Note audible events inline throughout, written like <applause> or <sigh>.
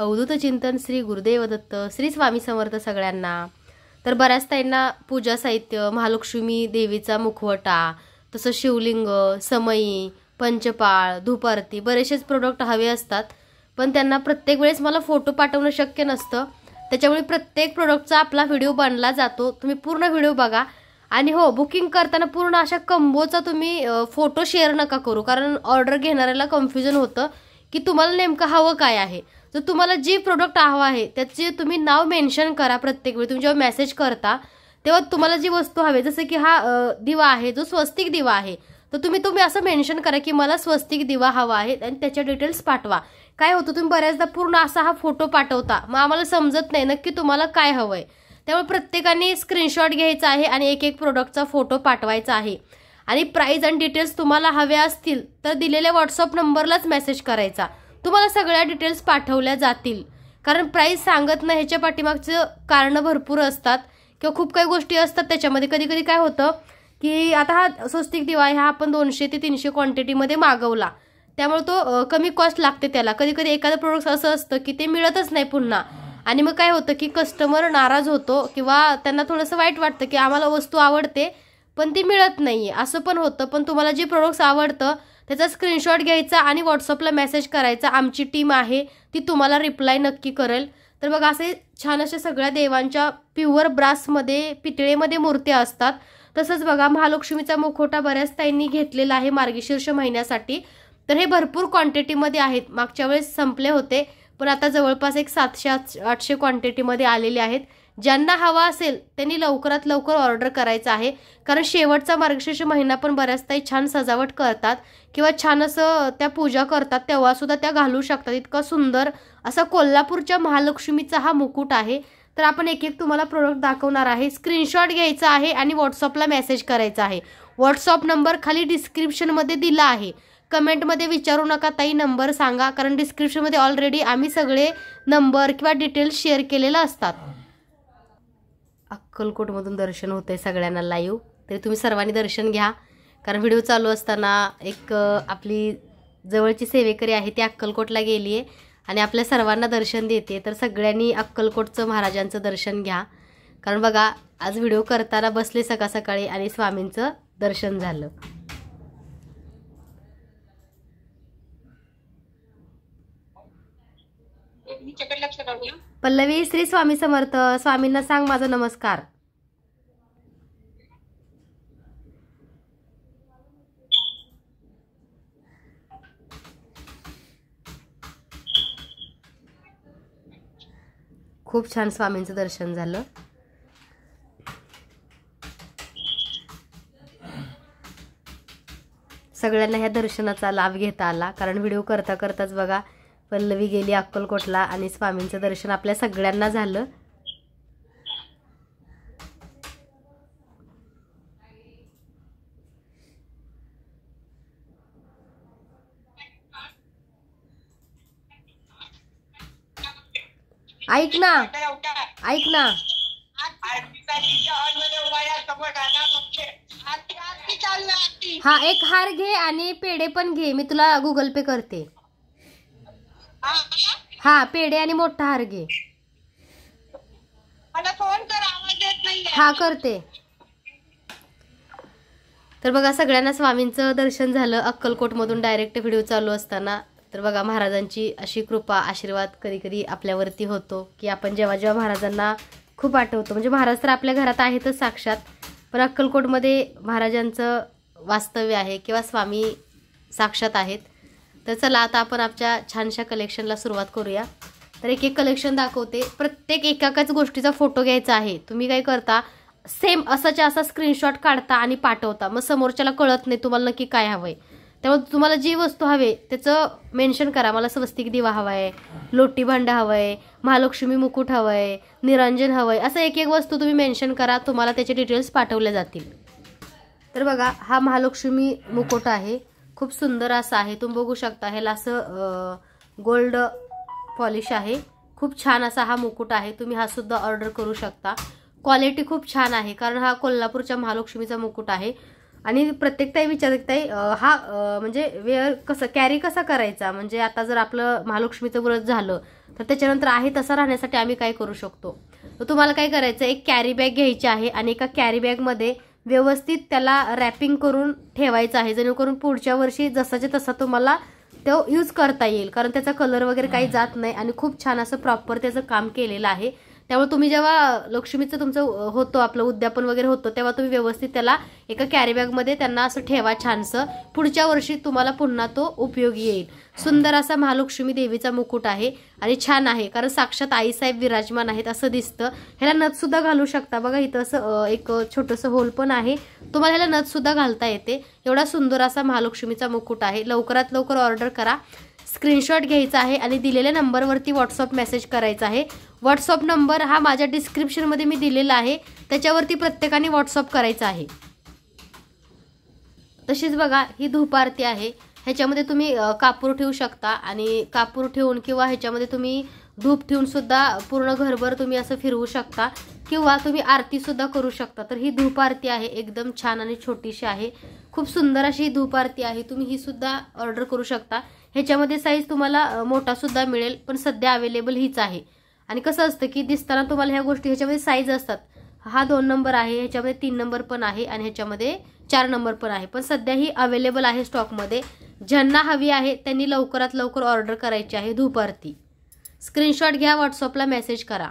अवधूत चिंतन श्री गुरुदेव दत्त श्री स्वामी समर्थ सगळ्यांना तर बऱ्याच ताईंना पूजा साहित्य महालक्ष्मी देवीचा मुखवटा तसं शिवलिंग समई पंचपाळ धुपारती बरेचसेच प्रोडक्ट हवे असतात पण त्यांना प्रत्येक वेळेस मला फोटो पाठवणं शक्य नसतं त्याच्यामुळे प्रत्येक प्रोडक्टचा आपला व्हिडिओ बनला जातो तुम्ही पूर्ण व्हिडिओ बघा आणि हो बुकिंग करताना पूर्ण अशा कंबोचा तुम्ही फोटो शेअर नका करू कारण ऑर्डर घेणाऱ्याला कन्फ्युजन होतं की तुम्हाला नेमकं हवं काय आहे तर तुम्हाला जी प्रोडक्ट हवं आहे त्याचे तुम्ही नाव मेन्शन करा प्रत्येक वेळी तुम्ही जेव्हा मेसेज करता तेव्हा तुम्हाला जी वस्तू हवी जसं की हा दिवा आहे जो स्वस्तिक दिवा आहे तर तुम्ही तुम्ही असं मेन्शन करा की मला स्वस्तिक दिवा हवा आहे आणि त्याच्या डिटेल्स पाठवा काय होतं तुम्ही बऱ्याचदा पूर्ण असा हा फोटो पाठवता मग आम्हाला समजत नाही नक्की तुम्हाला काय हवं आहे त्यामुळे प्रत्येकाने स्क्रीनशॉट घ्यायचा आहे आणि एक एक प्रोडक्टचा फोटो पाठवायचा आहे आणि प्राईज आणि डिटेल्स तुम्हाला हवे असतील तर दिलेल्या व्हॉट्सअप नंबरलाच मेसेज करायचा तुम्हाला सगळ्या डिटेल्स पाठवल्या जातील कारण प्राईस सांगत नाही ह्याच्या पाठीमागचं कारणं भरपूर असतात किंवा खूप काही गोष्टी असतात त्याच्यामध्ये कधी कधी काय होतं की आता हा स्वस्तिक दिवा हा आपण दोनशे ते तीनशे क्वांटिटीमध्ये मागवला त्यामुळे तो कमी कॉस्ट लागते त्याला कधी कधी एखादं प्रोडक्ट असं असतं की ते मिळतच नाही पुन्हा आणि मग काय होतं की कस्टमर नाराज होतो किंवा त्यांना थोडंसं वाईट वाटतं की आम्हाला वस्तू आवडते पण ती मिळत नाही आहे असं पण होतं पण तुम्हाला जे प्रोडक्ट्स आवडतं त्याचा स्क्रीनशॉट घ्यायचा आणि व्हॉट्सअपला मेसेज करायचा आमची टीम आहे ती तुम्हाला रिप्लाय नक्की करेल तर बघा असे छान अशा सगळ्या देवांच्या प्युअर ब्रासमध्ये पितळेमध्ये मूर्त्या असतात तसंच बघा महालक्ष्मीचा मुखोटा बऱ्याच ताईंनी घेतलेला आहे मार्गशीर्ष महिन्यासाठी तर हे भरपूर क्वांटिटीमध्ये आहेत मागच्या वेळेस संपले होते पण आता जवळपास एक सातशे आठशे क्वांटिटीमध्ये आलेले आहेत ज्यांना हवा असेल त्यांनी लवकरात लवकर ऑर्डर करायचं आहे कारण शेवटचा मार्गशीर्ष महिना पण ताई छान सजावट करतात किंवा छान असं त्या पूजा करतात तेव्हासुद्धा त्या घालू शकतात इतका सुंदर असा कोल्हापूरच्या महालक्ष्मीचा हा मुकुट आहे तर आपण एक एक तुम्हाला प्रोडक्ट दाखवणार आहे स्क्रीनशॉट घ्यायचा आहे आणि व्हॉट्सअपला मेसेज करायचा आहे व्हॉट्सअप नंबर खाली डिस्क्रिप्शनमध्ये दिला आहे कमेंटमध्ये विचारू नका ताई नंबर सांगा कारण डिस्क्रिप्शनमध्ये ऑलरेडी आम्ही सगळे नंबर किंवा डिटेल्स शेअर केलेलं असतात अक्कलकोटमधून दर्शन होतं आहे सगळ्यांना लाईव्ह तरी तुम्ही सर्वांनी दर्शन घ्या कारण व्हिडिओ चालू असताना एक आपली जवळची सेवेकरी आहे ती अक्कलकोटला गेली आहे आणि आपल्या सर्वांना दर्शन देते तर सगळ्यांनी अक्कलकोटचं महाराजांचं दर्शन घ्या कारण बघा आज व्हिडिओ करताना बसले सकाळ सकाळी आणि स्वामींचं दर्शन झालं लक्ष पल्लवी श्री स्वामी समर्थ स्वामींना सांग माझा नमस्कार खूप छान स्वामींचं दर्शन झालं सगळ्यांना ह्या दर्शनाचा लाभ घेता आला कारण व्हिडिओ करता करताच बघा पल्लवी गेली अक्कलकोटला आणि स्वामींचं दर्शन आपल्या सगळ्यांना झालं ऐक ना ऐक ना हा एक हार घे आणि पेढे पण घे मी तुला गुगल पे करते हा पेढे आणि मोठा हार घे फोन हा करते तर बघा सगळ्यांना स्वामींचं दर्शन झालं अक्कलकोटमधून डायरेक्ट व्हिडिओ चालू असताना तर बघा महाराजांची अशी कृपा आशीर्वाद कधी कधी आपल्यावरती होतो की आपण जेव्हा जेव्हा महाराजांना खूप आठवतो म्हणजे महाराज तर आपल्या घरात आहेतच साक्षात पण अक्कलकोटमध्ये महाराजांचं वास्तव्य आहे किंवा स्वामी साक्षात आहेत तर चला आता आपण आमच्या छानशा कलेक्शनला सुरुवात करूया तर एक एक कलेक्शन दाखवते प्रत्येक एकाकाच गोष्टीचा फोटो घ्यायचा आहे तुम्ही काय करता सेम असाच्या असा स्क्रीनशॉट काढता आणि पाठवता मग समोरच्याला कळत नाही तुम्हाला नक्की काय हवं आहे त्यामुळे तुम्हाला जी वस्तू हवी त्याचं मेन्शन करा मला स्वस्तिक दिवा हवा आहे लोटी भांड हवं आहे महालक्ष्मी मुकुट हवं आहे निरंजन हवं आहे असं एक एक वस्तू तुम्ही मेन्शन करा तुम्हाला त्याचे डिटेल्स पाठवल्या जातील तर बघा हा महालक्ष्मी मुकुट आहे खूप सुंदर असं आहे तुम्ही बघू शकता ह्याला असं गोल्ड पॉलिश आहे खूप छान असा हा मुकुट आहे तुम्ही हा सुद्धा ऑर्डर करू शकता क्वालिटी खूप छान आहे कारण हा कोल्हापूरच्या महालक्ष्मीचा मुकुट आहे आणि प्रत्येक ताई विचारत ताई हा म्हणजे वेअर कसं कॅरी कसा करायचा म्हणजे आता जर आपलं महालक्ष्मीचं व्रत झालं तर त्याच्यानंतर आहे तसा राहण्यासाठी आम्ही काय करू शकतो तर तुम्हाला काय करायचं एक कॅरी बॅग घ्यायची आहे आणि एका कॅरी बॅगमध्ये व्यवस्थित त्याला रॅपिंग करून ठेवायचं आहे जेणेकरून पुढच्या वर्षी जसाच्या तसा तुम्हाला तो यूज करता येईल कारण त्याचा कलर वगैरे काही जात नाही आणि खूप छान असं प्रॉपर त्याचं काम केलेलं आहे त्यामुळे तुम्ही जेव्हा लक्ष्मीचं तुमचं होतं आपलं उद्यापन वगैरे होतं तेव्हा तुम्ही व्यवस्थित त्याला एका कॅरीबॅगमध्ये त्यांना असं ठेवा छानसं पुढच्या वर्षी तुम्हाला पुन्हा तो उपयोगी येईल सुंदर असा महालक्ष्मी देवीचा मुकुट आहे आणि छान आहे कारण साक्षात आईसाहेब विराजमान आहेत असं दिसतं ह्याला नथसुद्धा घालू शकता बघा इथं असं एक छोटंसं होल पण आहे तुम्हाला ह्याला नथसुद्धा घालता येते एवढा सुंदर असा महालक्ष्मीचा मुकुट आहे लवकरात लवकर ऑर्डर करा स्क्रीनशॉट घ्यायचा आहे आणि दिलेल्या नंबरवरती व्हॉट्सअप मेसेज करायचा आहे व्हॉट्सअप नंबर हा माझ्या डिस्क्रिप्शनमध्ये मी दिलेला आहे त्याच्यावरती प्रत्येकाने व्हॉट्सअप करायचा आहे तशीच बघा ही धूप आरती आहे ह्याच्यामध्ये तुम्ही कापूर ठेवू शकता आणि कापूर ठेवून किंवा ह्याच्यामध्ये तुम्ही धूप सुद्धा पूर्ण घरभर तुम्ही असं फिरवू शकता किंवा तुम्ही आरतीसुद्धा करू शकता तर ही धूप आरती आहे एकदम छान आणि छोटीशी आहे खूप सुंदर अशी ही धूप आरती आहे तुम्ही ही सुद्धा ऑर्डर करू शकता ह्याच्यामध्ये साईज तुम्हाला मोठासुद्धा मिळेल पण सध्या अवेलेबल हीच आहे आणि कसं असतं की दिसताना तुम्हाला ह्या गोष्टी ह्याच्यामध्ये साईज असतात हा दोन नंबर आहे ह्याच्यामध्ये तीन नंबर पण आहे आणि ह्याच्यामध्ये चार नंबर पण आहे पण सध्या ही अवेलेबल आहे स्टॉकमध्ये ज्यांना हवी आहे त्यांनी लवकरात लवकर ऑर्डर करायची आहे दुपारती स्क्रीनशॉट घ्या व्हॉट्सअपला मेसेज करा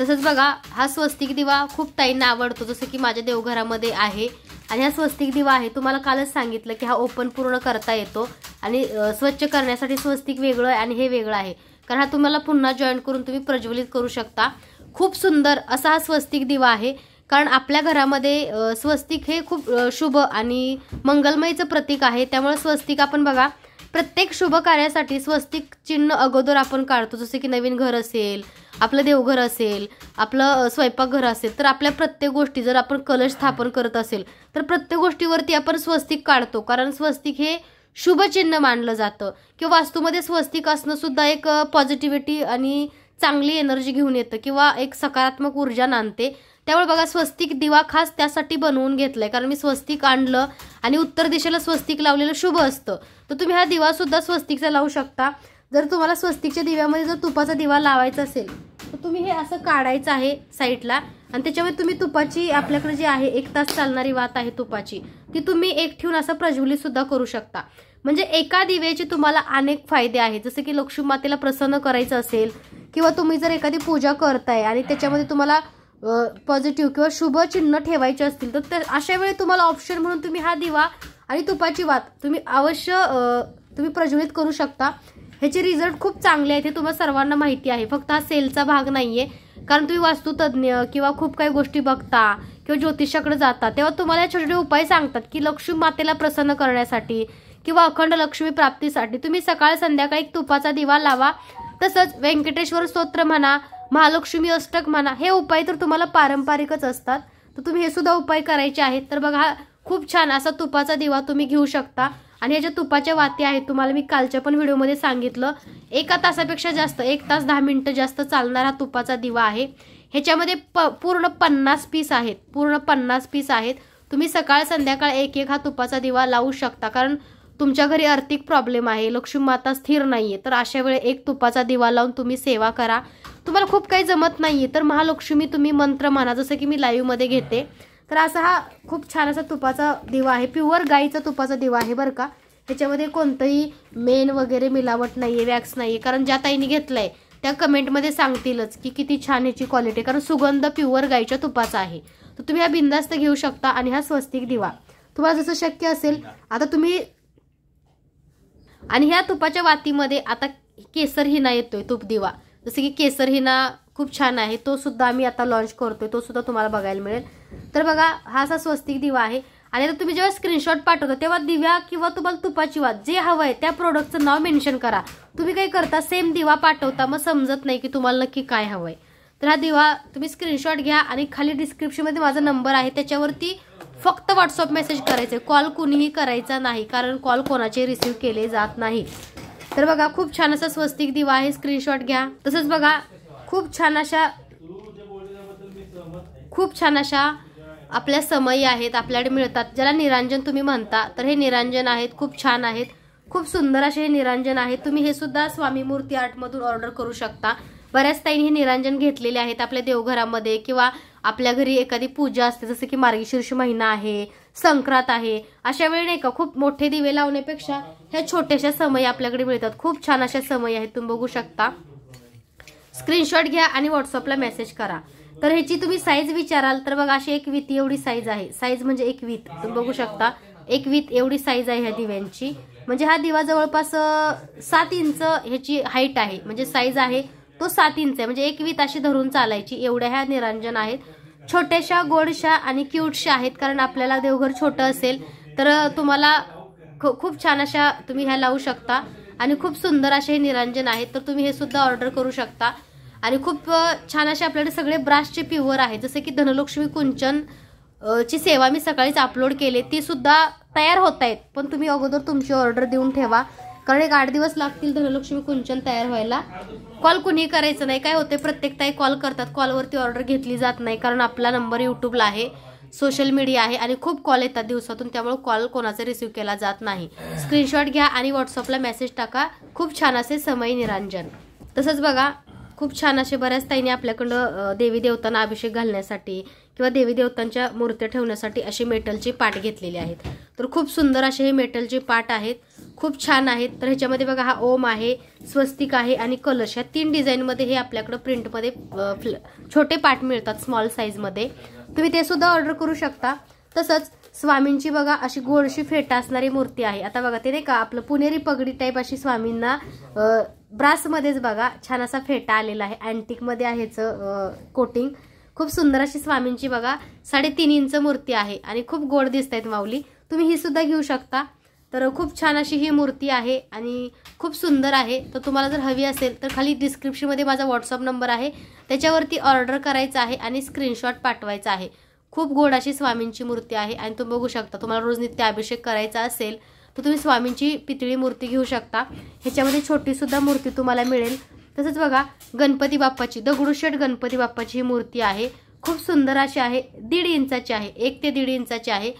तसंच बघा हा स्वस्तिक दिवा खूप ताईंना आवडतो जसं की माझ्या देवघरामध्ये आहे आणि हा स्वस्तिक दिवा आहे तुम्हाला कालच सांगितलं की हा ओपन पूर्ण करता येतो आणि स्वच्छ करण्यासाठी स्वस्तिक वेगळं आहे आणि हे वेगळं आहे कारण हा तुम्हाला पुन्हा जॉईन करून तुम्ही प्रज्वलित करू शकता खूप सुंदर असा हा स्वस्तिक दिवा आहे कारण आपल्या घरामध्ये स्वस्तिक हे खूप शुभ आणि मंगलमयीचं प्रतीक आहे त्यामुळे स्वस्तिक आपण बघा प्रत्येक शुभ कार्यासाठी स्वस्तिक चिन्ह अगोदर आपण काढतो जसं की नवीन घर असेल आपलं देवघर असेल आपलं स्वयंपाकघर असेल तर आपल्या प्रत्येक गोष्टी जर आपण कलश स्थापन करत असेल तर प्रत्येक गोष्टीवरती आपण स्वस्तिक काढतो कारण स्वस्तिक हे शुभचिन्ह मानलं जातं किंवा वास्तूमध्ये स्वस्तिक असणं सुद्धा एक पॉझिटिव्हिटी आणि चांगली एनर्जी घेऊन येतं किंवा एक सकारात्मक ऊर्जा नांदते त्यामुळे बघा स्वस्तिक दिवा खास त्यासाठी बनवून घेतलाय कारण मी स्वस्तिक आणलं आणि उत्तर दिशेला स्वस्तिक लावलेलं शुभ असतं तर तुम्ही हा दिवा सुद्धा स्वस्तिकचा लावू शकता जर तुम्हाला स्वस्तिकच्या दिव्यामध्ये जर तुपाचा दिवा लावायचा असेल तर तुम्ही हे असं काढायचं आहे साईडला आणि त्याच्यामध्ये तुम्ही तुपाची आपल्याकडे जी आहे एक तास चालणारी वात आहे तुपाची ती तुम्ही एक ठेवून असं प्रज्वलित सुद्धा करू शकता म्हणजे एका दिव्याचे तुम्हाला अनेक फायदे आहेत जसं की लक्ष्मी मातेला प्रसन्न करायचं असेल किंवा तुम्ही जर एखादी पूजा करताय आणि त्याच्यामध्ये तुम्हाला पॉझिटिव्ह किंवा शुभ चिन्ह ठेवायचे असतील तर अशा वेळी तुम्हाला ऑप्शन म्हणून तुम्ही हा दिवा आणि तुपाची वात तुम्ही अवश्य तुम्ही प्रज्वलित करू शकता ह्याचे रिझल्ट खूप चांगले आहेत हे तुम्हाला सर्वांना माहिती आहे फक्त हा सेलचा भाग नाही कारण तुम्ही वास्तुतज्ञ किंवा खूप काही गोष्टी बघता किंवा ज्योतिषाकडे जाता तेव्हा तुम्हाला छोटे छोटे उपाय सांगतात की लक्ष्मी मातेला प्रसन्न करण्यासाठी किंवा अखंड लक्ष्मी प्राप्तीसाठी तुम्ही सकाळ संध्याकाळी एक तुपाचा दिवा लावा तसंच व्यंकटेश्वर स्तोत्र म्हणा महालक्ष्मी अष्टक म्हणा हे उपाय तर तुम्हाला पारंपरिकच असतात तर तुम्ही हे सुद्धा उपाय करायचे आहेत तर बघा खूप छान असा तुपाचा दिवा तुम्ही घेऊ शकता आणि ह्याच्या तुपाच्या वाती आहेत तुम्हाला मी कालच्या पण व्हिडिओमध्ये सांगितलं एका तासापेक्षा जास्त एक तास दहा मिनटं जास्त चालणारा हा तुपाचा दिवा आहे ह्याच्यामध्ये प पूर्ण पन्नास पीस आहेत पूर्ण पन्नास पीस आहेत तुम्ही सकाळ संध्याकाळ एक एक हा तुपाचा दिवा लावू शकता कारण तुमच्या घरी आर्थिक प्रॉब्लेम आहे लक्ष्मी माता स्थिर नाही आहे तर अशा वेळी एक तुपाचा दिवा लावून तुम्ही सेवा करा तुम्हाला खूप काही जमत नाही आहे तर महालक्ष्मी तुम्ही मंत्र म्हणा जसं की मी लाईव्हमध्ये घेते तर असा हा खूप छान असा तुपाचा दिवा आहे प्युअर गाईचा तुपाचा दिवा आहे बरं का ह्याच्यामध्ये कोणतंही मेन वगैरे मिलावट नाही आहे वॅक्स नाही कारण ज्या ताईने घेतलं आहे त्या कमेंटमध्ये सांगतीलच की किती छान ह्याची क्वालिटी कारण सुगंध प्युअर गाईच्या तुपाचा आहे तर तुम्ही हा बिंदास्त घेऊ शकता आणि हा स्वस्तिक दिवा तुम्हाला जसं शक्य असेल आता तुम्ही आणि ह्या तुपाच्या वातीमध्ये आता केसर येतोय तूप दिवा जसं की केसरहिना खूप छान आहे तो सुद्धा आम्ही आता लॉन्च करतोय तो सुद्धा तुम्हाला बघायला मिळेल तर बघा हा असा स्वस्तिक दिवा आहे आणि आता तुम्ही जेव्हा स्क्रीनशॉट पाठवता तेव्हा दिव्या किंवा तुम्हाला तुपाची वात जे हवं आहे त्या प्रोडक्टचं नाव मेन्शन करा तुम्ही काय करता सेम दिवा पाठवता मग समजत नाही की तुम्हाला नक्की काय हवं आहे तर हा दिवा तुम्ही स्क्रीनशॉट घ्या आणि खाली डिस्क्रिप्शनमध्ये माझा नंबर आहे त्याच्यावरती फक्त व्हॉट्सअप मेसेज करायचे कॉल कुणीही करायचा नाही कारण कॉल कोणाचे रिसीव्ह केले जात नाही तर बघा खूप छान असा स्वस्तिक दिवा आहे स्क्रीनशॉट घ्या तसंच बघा खूप छान अशा खूप छान अशा आपल्या समयी आहेत आपल्याकडे मिळतात ज्याला निरांजन तुम्ही म्हणता तर हे निरांजन आहेत खूप छान आहेत खूप सुंदर असे हे निरांजन आहेत तुम्ही हे सुद्धा स्वामी मूर्ती आर्टमधून ऑर्डर करू शकता बऱ्याच ताईने हे निरांजन घेतलेले आहेत आपल्या देवघरामध्ये किंवा आपल्या घरी एखादी पूजा असते जसं की मार्गशीर्ष महिना आहे संक्रांत आहे अशा वेळी नाही का खूप मोठे दिवे लावण्यापेक्षा ह्या छोट्याशा समय आपल्याकडे मिळतात खूप छान अशा समय आहेत तुम्ही बघू शकता स्क्रीनशॉट घ्या आणि व्हॉट्सअपला मेसेज करा तर ह्याची तुम्ही साईज विचाराल तर बघा अशी एक वीत एवढी साईज आहे साईज म्हणजे एक वीत तुम्ही बघू शकता एक वीत एवढी साईज आहे ह्या दिव्यांची म्हणजे हा दिवा जवळपास सात इंच ह्याची हाईट आहे म्हणजे साईज आहे तो सात इंच आहे म्हणजे एक वीत अशी धरून चालायची एवढ्या ह्या निरांजन आहेत छोट्याशा गोडशा आणि क्यूटशा आहेत कारण आपल्याला देवघर छोटं असेल तर तुम्हाला खूप छान अशा तुम्ही ह्या लावू शकता आणि खूप सुंदर असे हे निरांजन आहेत तर तुम्ही हे सुद्धा ऑर्डर करू शकता आणि खूप छान असे आपल्याकडे सगळे ब्राशचे प्युअर आहेत जसे की धनलक्ष्मी कुंचन ची सेवा मी सकाळीच अपलोड केली ती सुद्धा तयार होत आहेत पण तुम्ही अगोदर तुमची ऑर्डर देऊन ठेवा कारण एक आठ दिवस लागतील धनलक्ष्मी कुंचन तयार व्हायला कॉल कुणी करायचं नाही काय होते प्रत्येक ताई कॉल करतात कॉलवरती ऑर्डर घेतली जात नाही कारण आपला नंबर युट्यूबला आहे सोशल मीडिया आहे आणि खूप कॉल येतात दिवसातून त्यामुळे कॉल कोणाचा रिसिव्ह केला जात नाही स्क्रीनशॉट घ्या आणि व्हॉट्सअपला मेसेज टाका खूप छान असे समय निरांजन तसंच बघा खूप छान असे बऱ्याच ताईने आपल्याकडं देवी देवतांना अभिषेक घालण्यासाठी किंवा देवी देवतांच्या मूर्त्या ठेवण्यासाठी अशी मेटलचे पाट घेतलेली आहेत तर खूप सुंदर असे हे मेटलचे पाट आहेत खूप छान आहेत तर ह्याच्यामध्ये बघा हा ओम आहे स्वस्तिक आहे आणि कलश ह्या तीन डिझाईनमध्ये हे आपल्याकडं प्रिंटमध्ये छोटे पाट मिळतात स्मॉल साईजमध्ये तुम्ही ते सुद्धा ऑर्डर करू शकता तसंच स्वामींची बघा अशी गोडशी फेटा असणारी मूर्ती आहे आता बघा ते नाही का आपलं पुणेरी पगडी टाईप अशी स्वामींना ब्रासमध्येच बघा छान असा फेटा आलेला आहे अँटिकमध्ये आहेच कोटिंग खूप सुंदर अशी स्वामींची बघा साडेतीन इंच मूर्ती आहे आणि खूप गोड दिसत आहेत माऊली तुम्ही ही सुद्धा घेऊ शकता तर खूप छान अशी ही मूर्ती आहे आणि खूप सुंदर आहे तर तुम्हाला जर हवी असेल तर खाली डिस्क्रिप्शनमध्ये माझा व्हॉट्सअप नंबर आहे त्याच्यावरती ऑर्डर करायचं आहे आणि स्क्रीनशॉट पाठवायचा आहे खूप गोड अशी स्वामींची मूर्ती आहे आणि तुम्ही बघू शकता तुम्हाला रोज नित्य अभिषेक करायचा असेल तर तुम्ही स्वामींची पितळी मूर्ती घेऊ शकता ह्याच्यामध्ये छोटीसुद्धा मूर्ती तुम्हाला मिळेल तसंच बघा गणपती बाप्पाची दगडूशेठ गणपती बाप्पाची ही मूर्ती आहे खूप सुंदर अशी आहे दीड इंचाची आहे एक ते दीड इंचाची आहे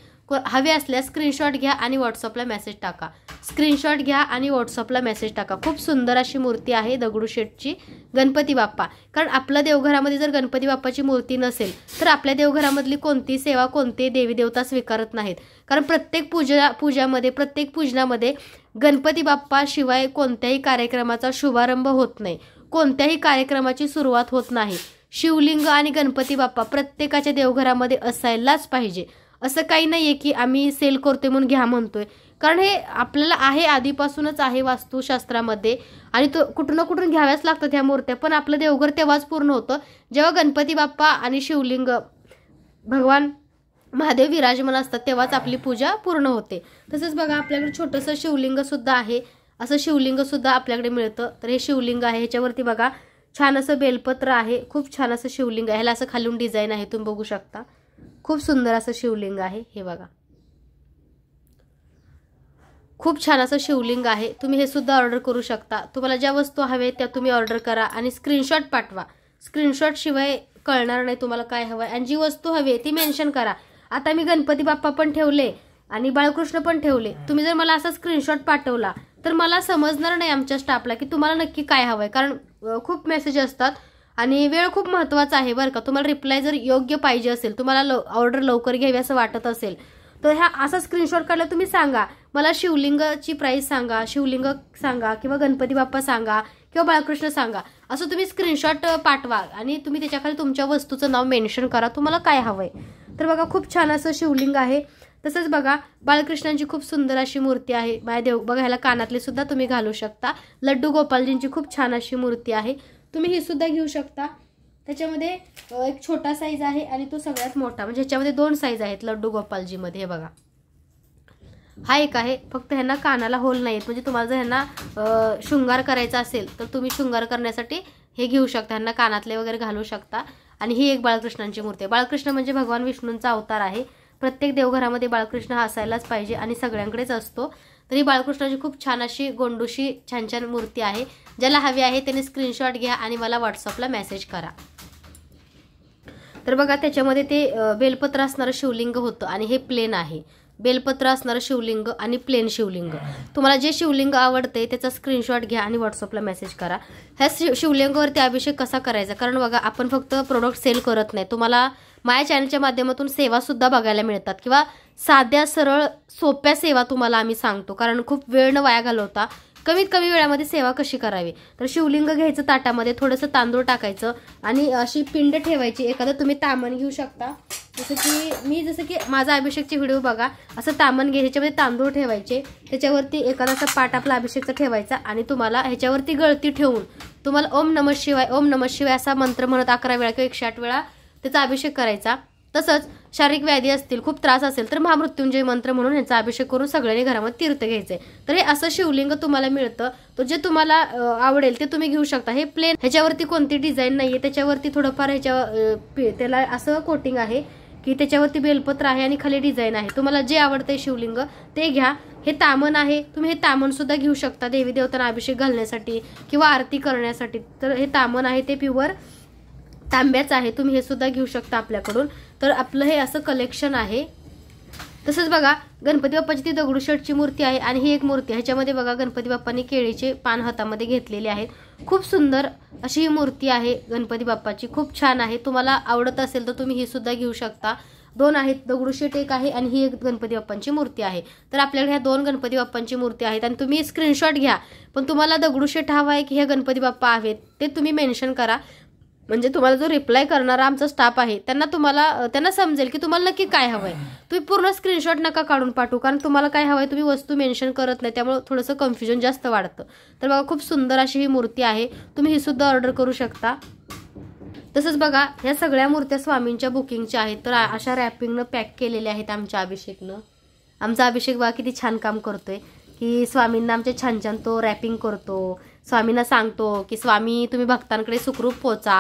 हवे असल्यास स्क्रीनशॉट घ्या आणि व्हॉट्सअपला मेसेज टाका स्क्रीनशॉट घ्या आणि व्हॉट्सअपला मेसेज टाका खूप सुंदर अशी मूर्ती आहे दगडूशेठची गणपती बाप्पा कारण आपल्या देवघरामध्ये जर गणपती बाप्पाची मूर्ती नसेल तर आपल्या देवघरामधली कोणती सेवा कोणते देवी देवता स्वीकारत नाहीत कारण प्रत्येक पूजा पूजामध्ये प्रत्येक पूजनामध्ये गणपती बाप्पा शिवाय कोणत्याही कार्यक्रमाचा शुभारंभ होत नाही कोणत्याही कार्यक्रमाची सुरुवात होत नाही शिवलिंग आणि गणपती बाप्पा प्रत्येकाच्या देवघरामध्ये असायलाच पाहिजे असं काही नाही आहे की आम्ही सेल करतोय म्हणून घ्या म्हणतोय कारण हे आपल्याला आहे आधीपासूनच आहे वास्तुशास्त्रामध्ये आणि तो कुठून ना कुठून घ्याव्याच लागतात ह्या मूर्त्या पण आपलं देवघर तेव्हाच पूर्ण होतं जेव्हा गणपती बाप्पा आणि शिवलिंग भगवान महादेव विराजमान असतात तेव्हाच आपली पूजा पूर्ण होते तसंच बघा आपल्याकडे छोटंसं शिवलिंगसुद्धा आहे असं शिवलिंगसुद्धा आपल्याकडे मिळतं तर हे शिवलिंग आहे ह्याच्यावरती बघा छान असं बेलपत्र आहे खूप छान असं शिवलिंग आहे ह्याला असं खालून डिझाईन आहे तुम्ही बघू शकता खूप सुंदर असं शिवलिंग आहे हे बघा खूप छान असं शिवलिंग आहे तुम्ही हे सुद्धा ऑर्डर करू शकता तुम्हाला ज्या वस्तू हव्या त्या तुम्ही ऑर्डर करा आणि स्क्रीनशॉट पाठवा स्क्रीनशॉट शिवाय कळणार नाही तुम्हाला काय हवं आणि जी वस्तू हवी ती मेन्शन करा आता मी गणपती बाप्पा पण ठेवले आणि बाळकृष्ण पण ठेवले तुम्ही जर मला असा स्क्रीनशॉट पाठवला तर मला समजणार नाही आमच्या स्टाफला की तुम्हाला नक्की काय हवं कारण खूप मेसेज असतात आणि वेळ खूप महत्त्वाचा आहे बरं का तुम्हाला रिप्लाय जर योग्य पाहिजे असेल तुम्हाला ऑर्डर लवकर घ्यावी असं वाटत असेल तर ह्या असा स्क्रीनशॉट काढला तुम्ही सांगा मला शिवलिंगाची प्राईस सांगा शिवलिंग सांगा किंवा गणपती बाप्पा सांगा किंवा बाळकृष्ण सांगा असं तुम्ही स्क्रीनशॉट पाठवा आणि तुम्ही त्याच्याखाली तुमच्या वस्तूचं नाव मेन्शन करा तुम्हाला काय हवं तर बघा खूप छान असं शिवलिंग आहे तसंच बघा बाळकृष्णांची खूप सुंदर अशी मूर्ती आहे मायदेव बघा ह्याला कानातले सुद्धा तुम्ही घालू शकता लड्डू गोपालजींची खूप छान अशी मूर्ती आहे तुम्ही ही सुद्धा घेऊ शकता त्याच्यामध्ये एक छोटा साईज आहे आणि तो सगळ्यात मोठा म्हणजे ह्याच्यामध्ये दोन साईज आहेत लड्डू गोपालजीमध्ये हे बघा हा एक आहे फक्त ह्यांना कानाला होल नाही म्हणजे तुम्हाला जर ह्यांना शृंगार करायचा असेल तर तुम्ही शृंगार करण्यासाठी हे घेऊ शकता ह्यांना कानातले वगैरे घालू शकता आणि ही एक बाळकृष्णांची मूर्ती आहे बाळकृष्ण म्हणजे भगवान विष्णूंचा अवतार आहे प्रत्येक देवघरामध्ये बाळकृष्ण हा असायलाच पाहिजे आणि सगळ्यांकडेच असतो तरी बाळकृष्णाची खूप छान अशी गोंडूशी छान छान मूर्ती आहे ज्याला हवी आहे त्याने स्क्रीनशॉट घ्या आणि मला व्हॉट्सअपला मेसेज करा तर बघा त्याच्यामध्ये ते बेलपत्र असणारं शिवलिंग होतं आणि हे प्लेन आहे बेलपत्र असणारं शिवलिंग आणि प्लेन शिवलिंग तुम्हाला जे शिवलिंग आवडते त्याचा स्क्रीनशॉट घ्या आणि व्हॉट्सअपला मेसेज करा ह्या शिव शिवलिंगावरती अभिषेक कसा करायचा कारण बघा आपण फक्त प्रोडक्ट सेल करत नाही तुम्हाला माझ्या चॅनलच्या माध्यमातून सेवासुद्धा बघायला मिळतात किंवा साध्या सरळ सोप्या सेवा तुम्हाला आम्ही सांगतो कारण खूप वेळ न वाया घालवता कमीत कमी वेळामध्ये सेवा कशी करावी तर शिवलिंग घ्यायचं ताटामध्ये थोडंसं तांदूळ टाकायचं आणि अशी पिंड ठेवायची एखादं तुम्ही तामण घेऊ शकता जसं की मी जसं की माझा अभिषेकचे व्हिडिओ बघा असं तामन घे ह्याच्यामध्ये तांदूळ ठेवायचे त्याच्यावरती एखादाचा पाट आपला अभिषेकचा ठेवायचा आणि तुम्हाला ह्याच्यावरती गळती ठेवून तुम्हाला ओम नम शिवाय ओम नम शिवाय असा मंत्र म्हणत अकरा वेळा किंवा एकशे आठ वेळा त्याचा अभिषेक करायचा तसंच शारीरिक व्याधी असतील खूप त्रास असेल तर महामृत्युंजय मंत्र म्हणून ह्याचा अभिषेक करून सगळ्यांनी घरामध्ये तीर्थ घ्यायचे तर हे असं शिवलिंग तुम्हाला मिळतं तर जे तुम्हाला आवडेल ते तुम्ही घेऊ शकता हे प्लेन ह्याच्यावरती कोणती डिझाईन नाही आहे त्याच्यावरती थोडंफार ह्याच्या त्याला असं कोटिंग आहे की त्याच्यावरती बेलपत्र आहे आणि खाली डिझाईन आहे तुम्हाला जे आवडतं शिवलिंग ते घ्या हे तामण आहे तुम्ही हे तामण सुद्धा घेऊ शकता देवी देवतांना अभिषेक घालण्यासाठी किंवा आरती करण्यासाठी तर हे तामण आहे ते प्युअर तांब्याचं आहे तुम्ही हे सुद्धा घेऊ शकता आपल्याकडून तर आपलं हे असं कलेक्शन आहे तसंच बघा गणपती बाप्पाची ती दगडूशेठची मूर्ती आहे आणि ही एक मूर्ती ह्याच्यामध्ये बघा गणपती बाप्पाने केळीचे पान हातामध्ये घेतलेले आहेत खूप सुंदर अशी ही मूर्ती आहे गणपती बाप्पाची खूप छान आहे तुम्हाला आवडत असेल तर तुम्ही ही सुद्धा घेऊ शकता दोन आहेत दगडूशेठ एक आहे आणि ही एक गणपती बाप्पांची मूर्ती आहे तर आपल्याकडे ह्या दोन गणपती बाप्पांची मूर्ती आहेत आणि तुम्ही स्क्रीनशॉट घ्या पण तुम्हाला दगडूशेठ हवा आहे की हे गणपती बाप्पा आहेत ते तुम्ही मेन्शन करा म्हणजे तुम्हाला जो रिप्लाय करणारा आमचा स्टाफ आहे त्यांना तुम्हाला त्यांना समजेल की तुम्हाला नक्की काय हवं आहे तुम्ही पूर्ण स्क्रीनशॉट नका काढून पाठवू कारण तुम्हाला काय हवं आहे तुम्ही वस्तू मेन्शन करत नाही त्यामुळे थोडंसं कन्फ्युजन जास्त वाढतं तर बघा खूप सुंदर अशी ही मूर्ती आहे तुम्ही ही सुद्धा ऑर्डर करू शकता तसंच बघा ह्या सगळ्या मूर्त्या स्वामींच्या बुकिंगच्या आहेत तर अशा रॅपिंगनं पॅक केलेल्या आहेत आमच्या अभिषेकनं आमचा अभिषेक बघा किती छान काम करतोय की स्वामींना आमचे छान छान तो रॅपिंग करतो स्वामींना सांगतो की स्वामी तुम्ही भक्तांकडे सुखरूप पोचा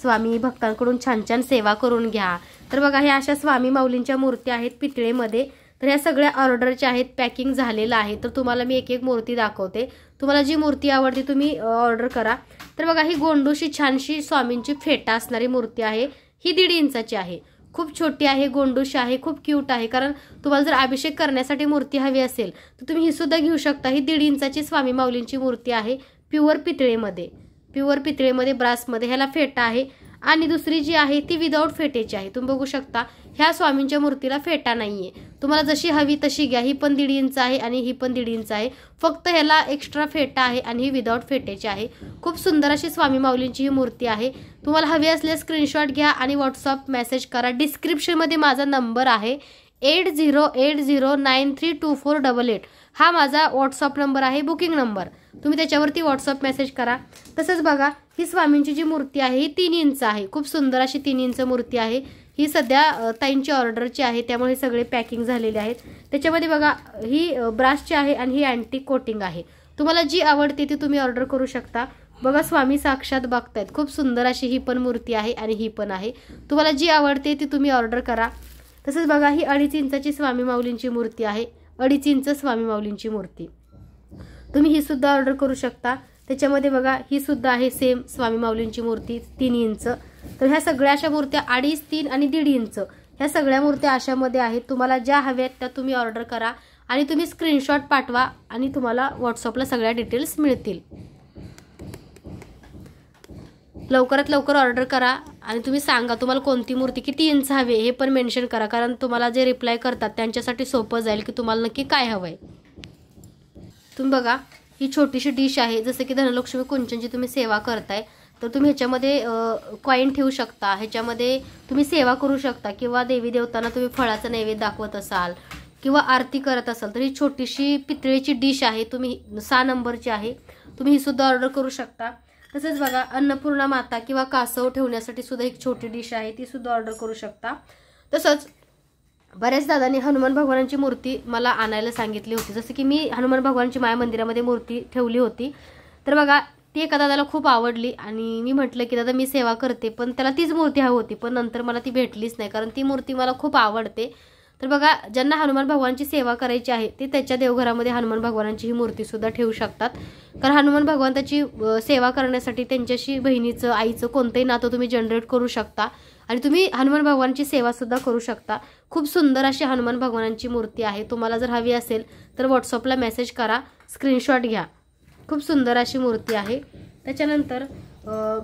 स्वामी भक्तांकडून छान छान सेवा करून घ्या तर बघा हे अशा स्वामी माऊलींच्या मूर्ती आहेत पितळेमध्ये तर ह्या सगळ्या ऑर्डरच्या आहेत पॅकिंग झालेलं आहे तर तुम्हाला मी एक एक मूर्ती दाखवते तुम्हाला जी मूर्ती आवडते तुम्ही ऑर्डर करा तर बघा ही गोंडूशी छानशी स्वामींची फेटा असणारी मूर्ती आहे ही दीड इंचाची आहे खूप छोटी आहे गोंडूशी आहे खूप क्यूट आहे कारण तुम्हाला जर अभिषेक करण्यासाठी मूर्ती हवी असेल तर तुम्ही ही सुद्धा घेऊ शकता ही दीड इंचाची स्वामी माऊलींची मूर्ती आहे प्युअर पितळेमध्ये प्युअर पितळेमध्ये ब्रासमध्ये ह्याला फेटा आहे आणि दुसरी जी आहे ती विदाऊट फेटेची आहे तुम्ही बघू शकता ह्या स्वामींच्या मूर्तीला फेटा नाही आहे तुम्हाला जशी हवी तशी घ्या ही पण दीड इंच आहे आणि ही पण दीड इंच आहे फक्त ह्याला एक्स्ट्रा फेटा आहे आणि ही विदाऊट फेटेची आहे खूप सुंदर अशी स्वामी माऊलींची ही मूर्ती आहे तुम्हाला हवी असल्यास स्क्रीनशॉट घ्या आणि व्हॉट्सअप मेसेज करा डिस्क्रिप्शनमध्ये माझा नंबर आहे eight zero eight zero nine three two four double eight हा माझा व्हॉट्सअप नंबर आहे बुकिंग नंबर तुम्ही त्याच्यावरती व्हॉट्सअप मेसेज करा तसंच बघा ही स्वामींची जी मूर्ती आहे ही तीन इंच आहे खूप सुंदर अशी तीन इंच मूर्ती आहे ही सध्या ताईंची ऑर्डरची आहे त्यामुळे हे सगळे पॅकिंग झालेले आहेत त्याच्यामध्ये बघा ही ब्रासची आहे आणि ही अँटी कोटिंग आहे तुम्हाला जी आवडते ती तुम्ही ऑर्डर करू शकता बघा स्वामी साक्षात बघतायत खूप सुंदर अशी ही पण मूर्ती आहे आणि ही पण आहे तुम्हाला जी आवडते ती तुम्ही ऑर्डर करा तसंच बघा ही अडीच इंचाची स्वामी माऊलींची मूर्ती आहे अडीच इंच स्वामी माऊलींची मूर्ती तुम्ही ही सुद्धा ऑर्डर करू शकता त्याच्यामध्ये बघा ही सुद्धा आहे सेम स्वामी माऊलींची मूर्ती तीन इंच तर ह्या सगळ्या अशा मूर्त्या अडीच तीन आणि दीड इंच ह्या सगळ्या मूर्त्या अशामध्ये आहेत तुम्हाला ज्या हव्यात त्या तुम्ही ऑर्डर करा आणि तुम्ही स्क्रीनशॉट पाठवा आणि तुम्हाला व्हॉट्सअपला सगळ्या डिटेल्स मिळतील लवकरात लवकर ऑर्डर करा आणि तुम्ही सांगा तुम्हाला कोणती मूर्ती किती इंच हवी हे पण मेन्शन करा कारण तुम्हाला जे रिप्लाय करतात त्यांच्यासाठी सोपं जाईल की तुम्हाला नक्की काय हवं आहे तुम्ही बघा ही छोटीशी डिश आहे जसं की धनलक्ष्मी कुंचनची तुम्ही सेवा करताय तर तुम्ही ह्याच्यामध्ये कॉईन ठेवू शकता ह्याच्यामध्ये तुम्ही सेवा करू शकता किंवा देवी देवतांना तुम्ही फळाचा नैवेद्य दाखवत असाल किंवा आरती करत असाल तर ही छोटीशी पितळेची डिश आहे तुम्ही सहा नंबरची आहे तुम्ही ही सुद्धा ऑर्डर करू शकता तसंच बघा अन्नपूर्णा माता किंवा कासव ठेवण्यासाठी सुद्धा एक छोटी डिश आहे ती सुद्धा ऑर्डर करू शकता तसंच बऱ्याच दादांनी हनुमान भगवानांची मूर्ती मला आणायला सांगितली होती जसं की मी हनुमान भगवानची माया मंदिरामध्ये मूर्ती ठेवली होती तर बघा ती एका दादाला खूप आवडली आणि मी म्हटलं की दादा मी सेवा करते पण त्याला तीच मूर्ती हवी होती पण नंतर मला ती भेटलीच नाही कारण ती मूर्ती मला खूप आवडते तर बघा ज्यांना हनुमान भगवानची सेवा करायची आहे ते त्याच्या देवघरामध्ये हनुमान भगवानांची ही मूर्तीसुद्धा ठेवू शकतात कारण हनुमान भगवान त्याची सेवा करण्यासाठी त्यांच्याशी बहिणीचं आईचं कोणतंही नातं तुम्ही जनरेट करू शकता आणि तुम्ही हनुमान भगवानची सेवासुद्धा करू शकता खूप सुंदर अशी हनुमान भगवानांची मूर्ती आहे तुम्हाला जर हवी असेल तर व्हॉट्सअपला मेसेज करा स्क्रीनशॉट घ्या खूप सुंदर अशी मूर्ती आहे त्याच्यानंतर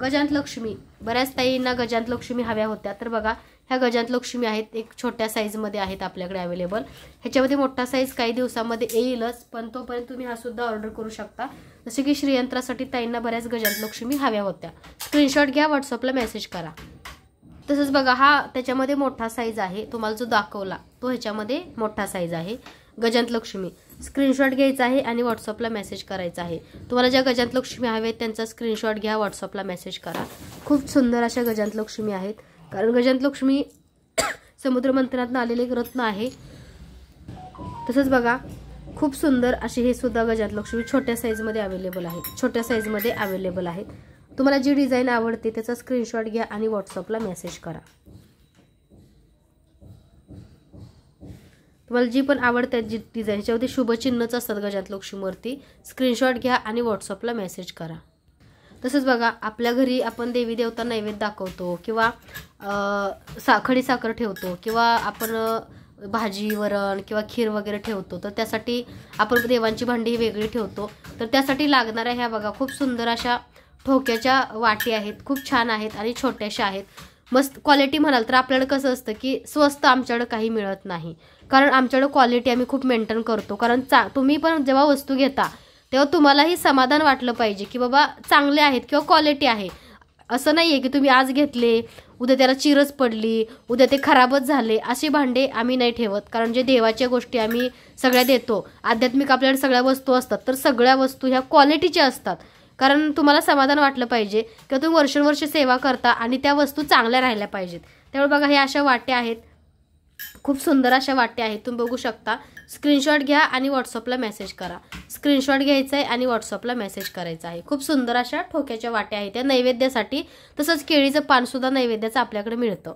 गजांत लक्ष्मी बऱ्याच ताईंना गजांत लक्ष्मी हव्या होत्या तर बघा ह्या गजांत लक्ष्मी आहेत एक छोट्या साईजमध्ये आहेत आपल्याकडे अवेलेबल ह्याच्यामध्ये मोठा साईज काही दिवसामध्ये येईलच पण तोपर्यंत तुम्ही हा सुद्धा ऑर्डर करू शकता जसे की श्रीयंत्रासाठी ताईंना बऱ्याच गजांत लक्ष्मी हव्या होत्या स्क्रीनशॉट घ्या व्हॉट्सअपला मेसेज करा तसंच बघा हा त्याच्यामध्ये मोठा साईज आहे तुम्हाला जो दाखवला तो ह्याच्यामध्ये मोठा साईज आहे गजांत लक्ष्मी स्क्रीनशॉट घ्यायचा आहे आणि व्हॉट्सअपला मेसेज करायचा आहे तुम्हाला ज्या गजांत लक्ष्मी हव्यात त्यांचा स्क्रीनशॉट घ्या व्हॉट्सअपला मेसेज करा खूप सुंदर अशा गजांत लक्ष्मी आहेत कारण गजांत लक्ष्मी <coughs> समुद्रमंथनातनं आलेले एक रत्न आहे तसंच बघा खूप सुंदर असे हे सुद्धा गजांत लक्ष्मी छोट्या साईजमध्ये अवेलेबल आहे छोट्या साईजमध्ये अवेलेबल आहेत तुम्हाला जी डिझाईन आवडते त्याचा स्क्रीनशॉट घ्या आणि व्हॉट्सअपला मेसेज करा तुम्हाला जी पण आवडते जी डिझाईन त्याच्यावरती शुभचिन्हच असतात गजातलक्ष्मीवरती स्क्रीनशॉट घ्या आणि व्हॉट्सअपला मेसेज करा तसंच बघा आपल्या घरी आपण देवी देवता नैवेद्य दाखवतो किंवा साखळी साखर ठेवतो किंवा आपण भाजी वरण किंवा खीर वगैरे ठेवतो तर त्यासाठी आपण देवांची भांडी वेगळी ठेवतो तर त्यासाठी लागणाऱ्या ह्या बघा खूप सुंदर अशा ठोक्याच्या वाटी आहेत खूप छान आहेत आणि छोट्याशा आहेत मस्त क्वालिटी म्हणाल तर आपल्याकडं कसं असतं की स्वस्त आमच्याकडं काही मिळत नाही कारण आमच्याकडं क्वालिटी आम्ही खूप मेंटेन करतो कारण चा तुम्ही पण जेव्हा वस्तू घेता तेव्हा तुम्हालाही समाधान वाटलं पाहिजे की बाबा चांगले आहेत किंवा क्वालिटी आहे असं नाही आहे की तुम्ही आज घेतले उद्या त्याला चिरच पडली उद्या ते खराबच झाले असे भांडे आम्ही नाही ठेवत कारण जे देवाच्या गोष्टी आम्ही सगळ्या देतो आध्यात्मिक आपल्याकडे सगळ्या वस्तू असतात तर सगळ्या वस्तू ह्या क्वालिटीच्या असतात कारण तुम्हाला समाधान वाटलं पाहिजे किंवा तुम्ही वर्षोनवर्ष सेवा करता आणि त्या वस्तू चांगल्या राहिल्या पाहिजेत त्यामुळे बघा ह्या अशा वाट्या आहेत खूप सुंदर अशा वाट्या आहेत तुम्ही बघू शकता स्क्रीनशॉट घ्या आणि व्हॉट्सअपला मेसेज करा स्क्रीनशॉट घ्यायचा आहे आणि व्हॉट्सअपला मेसेज करायचा आहे खूप सुंदर अशा ठोक्याच्या वाट्या आहेत त्या नैवेद्यासाठी तसंच केळीचं पानसुद्धा नैवेद्याचं आपल्याकडे मिळतं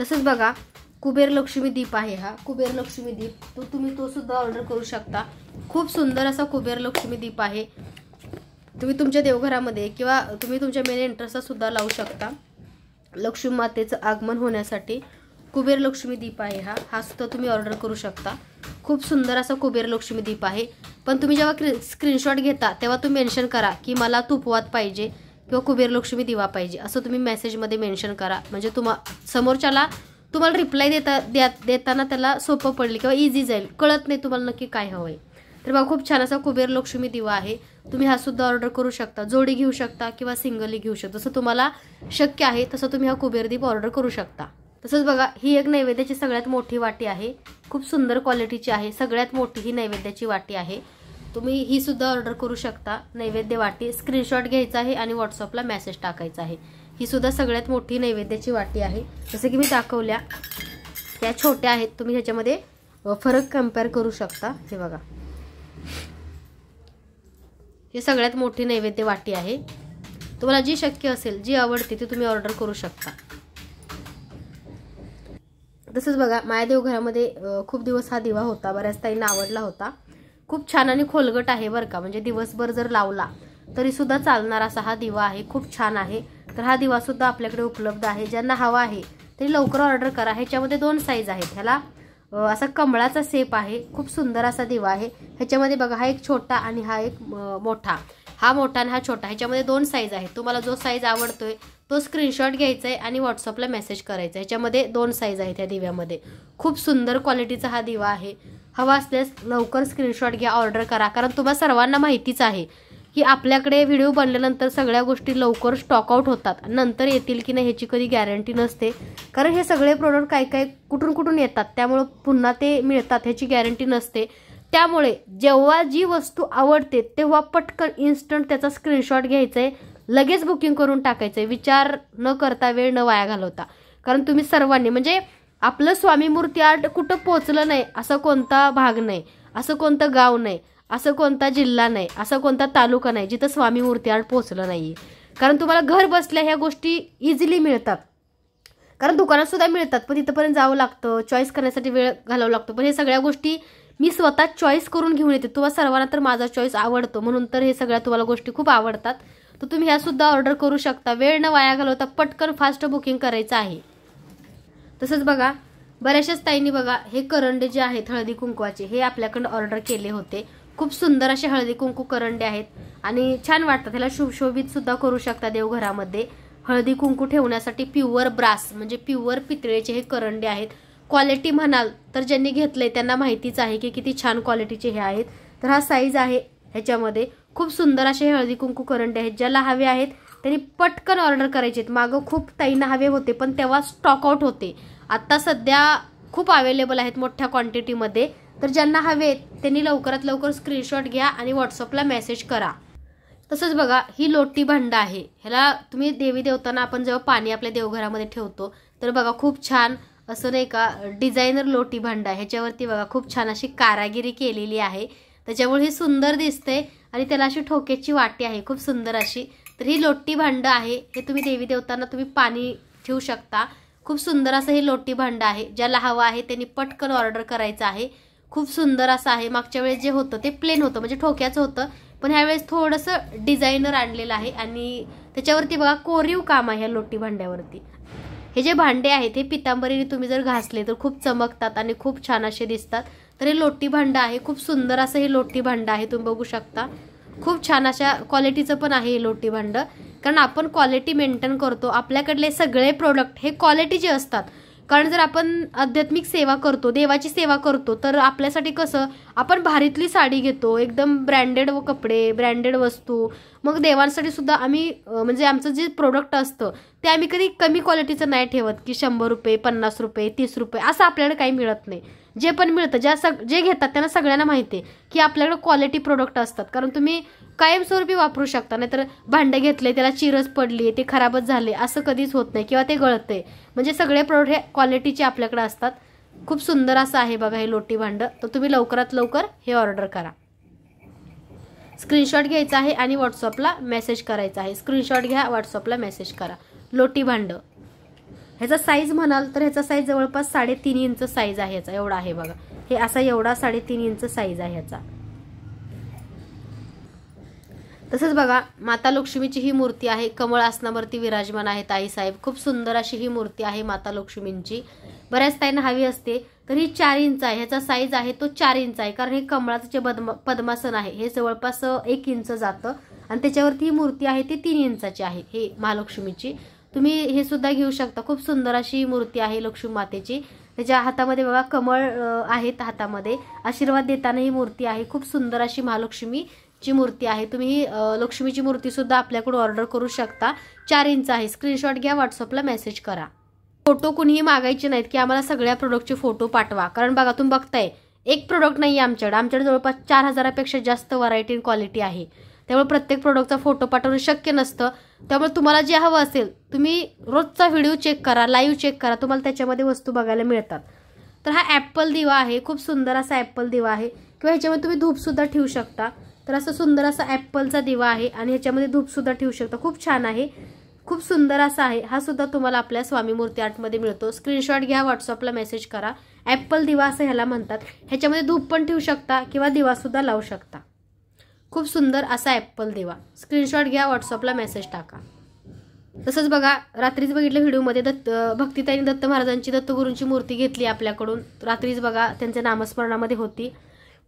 तसंच बघा कुबेर लक्ष्मी दीप आहे हा कुबेर लक्ष्मी दीप तो तुम्ही तो सुद्धा ऑर्डर करू शकता खूप सुंदर असा कुबेर लक्ष्मी दीप आहे तुम्ही तुमच्या देवघरामध्ये किंवा तुम्ही तुमच्या मेन एंट्रन्सला सुद्धा लावू शकता लक्ष्मी मातेचं आगमन होण्यासाठी कुबेर लक्ष्मी दीप आहे हा हा सुद्धा तुम्ही ऑर्डर करू शकता खूप सुंदर असा कुबेर लक्ष्मी दीप आहे पण तुम्ही जेव्हा स्क्रीनशॉट घेता तेव्हा तुम्ही मेन्शन करा की मला तुपवात पाहिजे किंवा कुबेर लक्ष्मी दिवा पाहिजे असं तुम्ही मेसेजमध्ये मेन्शन करा म्हणजे तुम्हा समोरच्याला तुम्हाला रिप्लाय देता द्या देताना त्याला सोपं पडली किंवा इझी जाईल कळत नाही तुम्हाला नक्की काय हवं आहे तर बघा खूप छान असा कुबेर लक्ष्मी दिवा आहे तुम्ही हा सुद्धा ऑर्डर करू शकता जोडी घेऊ शकता किंवा सिंगली घेऊ शकता जसं तुम्हाला शक्य आहे तसं तुम्ही हा कुबेरदीप ऑर्डर करू शकता तसंच बघा ही एक नैवेद्याची सगळ्यात मोठी वाटी आहे खूप सुंदर क्वालिटीची आहे सगळ्यात मोठी ही नैवेद्याची वाटी आहे तुम्ही ही सुद्धा ऑर्डर करू शकता नैवेद्य वाटी स्क्रीनशॉट घ्यायचा आहे आणि व्हॉट्सअपला मेसेज टाकायचा आहे ही सुद्धा सगळ्यात मोठी नैवेद्याची वाटी आहे जसं की मी दाखवल्या त्या छोट्या आहेत तुम्ही ह्याच्यामध्ये फरक कम्पेअर करू शकता हे बघा ही सगळ्यात मोठी नैवेद्य वाटी आहे तुम्हाला जी शक्य असेल जी आवडते ती तुम्ही ऑर्डर करू शकता तसंच बघा मायादेव घरामध्ये खूप दिवस हा दिवा होता बऱ्याच ताईंना आवडला होता खूप छान आणि खोलगट आहे बरं का म्हणजे दिवसभर जर लावला तरीसुद्धा चालणारा असा हा दिवा आहे खूप छान आहे तर हा दिवासुद्धा आपल्याकडे उपलब्ध आहे ज्यांना हवा आहे तरी लवकर ऑर्डर करा ह्याच्यामध्ये दोन साईज आहेत ह्याला असा कमळाचा सेप आहे खूप सुंदर असा दिवा आहे ह्याच्यामध्ये बघा हा एक छोटा आणि हा एक मोठा हा मोठा आणि हा छोटा ह्याच्यामध्ये दोन साईज आहे तुम्हाला जो साईज आवडतोय तो स्क्रीनशॉट घ्यायचा आहे आणि व्हॉट्सअपला मेसेज करायचा आहे ह्याच्यामध्ये दोन साईज आहे त्या दिव्यामध्ये खूप सुंदर क्वालिटीचा हा दिवा आहे हवा असल्यास लवकर स्क्रीनशॉट घ्या ऑर्डर करा कारण तुम्हाला सर्वांना माहितीच आहे की आपल्याकडे व्हिडिओ बनल्यानंतर सगळ्या गोष्टी लवकर स्टॉकआउट होतात नंतर येतील की नाही ह्याची कधी गॅरंटी नसते कारण हे सगळे प्रोडक्ट काय काय कुठून कुठून येतात त्यामुळं पुन्हा ते मिळतात ह्याची गॅरंटी नसते त्यामुळे जेव्हा जी वस्तू आवडते तेव्हा पटकन इन्स्टंट त्याचा स्क्रीनशॉट घ्यायचा आहे लगेच बुकिंग करून टाकायचं आहे विचार न करता वेळ न वाया घालवता कारण तुम्ही सर्वांनी म्हणजे आपलं स्वामी मूर्ती आर्ट कुठं पोचलं नाही असं कोणता भाग नाही असं कोणतं गाव नाही असं कोणता जिल्हा नाही असा कोणता तालुका नाही जिथं स्वामी मूर्ती आर्ट पोहोचलं नाही कारण तुम्हाला घर बसल्या ह्या गोष्टी इझिली मिळतात कारण दुकानात सुद्धा मिळतात पण तिथंपर्यंत जावं लागतं चॉईस करण्यासाठी वेळ घालावं लागतो पण हे सगळ्या गोष्टी मी स्वतः चॉईस करून घेऊन येते तुम्हाला सर्वांना तर माझा चॉईस आवडतो म्हणून तर हे सगळ्या तुम्हाला गोष्टी खूप आवडतात तर तुम्ही ह्या सुद्धा ऑर्डर करू शकता वेळ न वाया घालवता पटकन फास्ट बुकिंग करायचं आहे तसंच बघा बऱ्याचशाच ताईंनी बघा हे करंडे जे आहेत हळदी कुंकवाचे हे आपल्याकडं ऑर्डर केले होते खूप सुंदर असे हळदी कुंकू करंडे आहेत आणि छान वाटतात त्याला सुशोभित सुद्धा करू शकता देवघरामध्ये हळदी कुंकू ठेवण्यासाठी प्युअर ब्रास म्हणजे प्युअर पितळेचे हे करंडे आहेत क्वालिटी म्हणाल तर ज्यांनी घेतले त्यांना माहितीच आहे की किती छान क्वालिटीचे हे आहेत तर हा साईज आहे ह्याच्यामध्ये खूप सुंदर असे हळदी कुंकू करंडे आहेत ज्याला हवे आहेत त्यांनी पटकन ऑर्डर करायचे आहेत मागं खूप ताईंना हवे होते पण तेव्हा स्टॉकआउट होते आत्ता सध्या खूप अवेलेबल आहेत मोठ्या क्वांटिटीमध्ये तर ज्यांना हवेत त्यांनी लवकरात लवकर स्क्रीनशॉट घ्या आणि व्हॉट्सअपला मेसेज करा तसंच बघा ही लोटी भांड आहे ह्याला तुम्ही देवी देवताना आपण जेव्हा पाणी आपल्या देवघरामध्ये ठेवतो तर बघा खूप छान असं नाही का डिझायनर लोटी भांड आहे ह्याच्यावरती बघा खूप छान अशी कारागिरी केलेली आहे त्याच्यामुळे ही सुंदर दिसते आणि त्याला अशी ठोक्याची वाटी आहे खूप सुंदर अशी तर ही लोटी भांड आहे हे तुम्ही देवी देवताना तुम्ही पाणी ठेवू शकता खूप सुंदर असं हे लोटी भांड आहे ज्याला हवं आहे त्यांनी पटकन ऑर्डर करायचं आहे खूप सुंदर असं आहे मागच्या वेळेस जे होतं ते प्लेन होतं म्हणजे ठोक्याचं होतं पण ह्यावेळेस थोडंसं डिझायनर आणलेलं आहे आणि त्याच्यावरती बघा कोरीव काम आहे ह्या लोटी भांड्यावरती हे जे भांडे आहेत हे पितांबरीने तुम्ही जर घासले तर खूप चमकतात आणि खूप छान असे दिसतात तर हे लोटी भांडं आहे खूप सुंदर असं हे लोटी भांडं आहे तुम्ही बघू शकता खूप छान अशा क्वालिटीचं पण आहे हे लोटी भांडं कारण आपण क्वालिटी मेंटेन करतो आपल्याकडले सगळे प्रोडक्ट हे क्वालिटी जे असतात कारण जर आपण आध्यात्मिक सेवा करतो देवाची सेवा करतो तर आपल्यासाठी कसं आपण भारीतली साडी घेतो एकदम ब्रँडेड व कपडे ब्रँडेड वस्तू मग देवांसाठी सुद्धा आम्ही म्हणजे आमचं जे प्रोडक्ट असतं ते आम्ही कधी कमी क्वालिटीचं नाही ठेवत की शंभर रुपये पन्नास रुपये तीस रुपये असं आपल्याला काही मिळत नाही जे पण मिळतं ज्या सग जे घेतात त्यांना सगळ्यांना माहिती आहे की आपल्याकडं क्वालिटी प्रोडक्ट असतात कारण तुम्ही कायमस्वरूपी वापरू शकता नाहीतर भांडं घेतले त्याला चिरस पडली ते खराबच झाले असं कधीच होत नाही किंवा ते गळत नाही म्हणजे सगळे प्रोडक्ट हे क्वालिटीचे आपल्याकडे असतात खूप सुंदर असं आहे बघा हे लोटी भांडं तर तुम्ही लवकरात लवकर हे ऑर्डर करा स्क्रीनशॉट घ्यायचा आहे आणि व्हॉट्सअपला मेसेज करायचा आहे स्क्रीनशॉट घ्या व्हॉट्सअपला मेसेज करा लोटी भांडं ह्याचा साईज म्हणाल तर ह्याचा साईज जवळपास साडेतीन इंच साईज आहे ह्याचा एवढा आहे बघा हे असा एवढा साडेतीन इंच साईज आहे ह्याचा तसंच बघा माता लक्ष्मीची ही मूर्ती आहे कमळ आसनावरती विराजमान आहे ताईसाहेब खूप सुंदर अशी ही मूर्ती आहे माता लक्ष्मींची बऱ्याच ताईंना हवी असते तर ही चार इंच आहे ह्याचा साईज आहे तो चार इंच आहे कारण हे कमळाचं जे पद्मासन आहे हे जवळपास एक इंच जातं आणि त्याच्यावरती ही मूर्ती आहे ती तीन इंचाची आहे हे महालक्ष्मीची तुम्ही हे सुद्धा घेऊ शकता खूप सुंदर अशी मूर्ती आहे लक्ष्मी मातेची त्याच्या हातामध्ये बघा कमळ आहेत हातामध्ये आशीर्वाद देताना ही मूर्ती आहे खूप सुंदर अशी महालक्ष्मी ची मूर्ती आहे तुम्ही लक्ष्मीची सुद्धा आपल्याकडून ऑर्डर करू शकता चार इंच आहे स्क्रीनशॉट घ्या व्हॉट्सअपला मेसेज करा फोटो कुणीही मागायचे नाहीत की आम्हाला सगळ्या प्रोडक्टचे फोटो पाठवा कारण बघा तुम्ही बघताय एक प्रोडक्ट नाही आमच्याकडे आमच्याकडे जवळपास चार हजारापेक्षा जास्त व्हरायटी आणि क्वालिटी आहे त्यामुळे प्रत्येक प्रोडक्टचा फोटो पाठवणं शक्य नसतं त्यामुळे तुम्हाला जे हवं असेल तुम्ही रोजचा व्हिडिओ चेक करा लाईव्ह चेक करा तुम्हाला त्याच्यामध्ये वस्तू बघायला मिळतात तर हा ॲपल दिवा आहे खूप सुंदर असा ॲपल दिवा आहे किंवा ह्याच्यामध्ये तुम्ही धूपसुद्धा ठेवू शकता तर असं सुंदर असा ॲपलचा दिवा आहे आणि ह्याच्यामध्ये धूपसुद्धा ठेवू शकता खूप छान आहे खूप सुंदर असा आहे हा सुद्धा तुम्हाला आपल्या स्वामी मूर्ती आर्टमध्ये मिळतो स्क्रीनशॉट घ्या व्हॉट्सअपला मेसेज करा ॲपल दिवा असं ह्याला म्हणतात ह्याच्यामध्ये धूप पण ठेवू शकता किंवा दिवासुद्धा लावू शकता खूप सुंदर असा ॲपल दिवा स्क्रीनशॉट घ्या व्हॉट्सअपला मेसेज टाका तसंच बघा रात्रीच बघितलं व्हिडिओमध्ये दत्त भक्तिताईने दत्त महाराजांची दत्तगुरूंची मूर्ती घेतली आपल्याकडून रात्रीच बघा त्यांच्या नामस्मरणामध्ये होती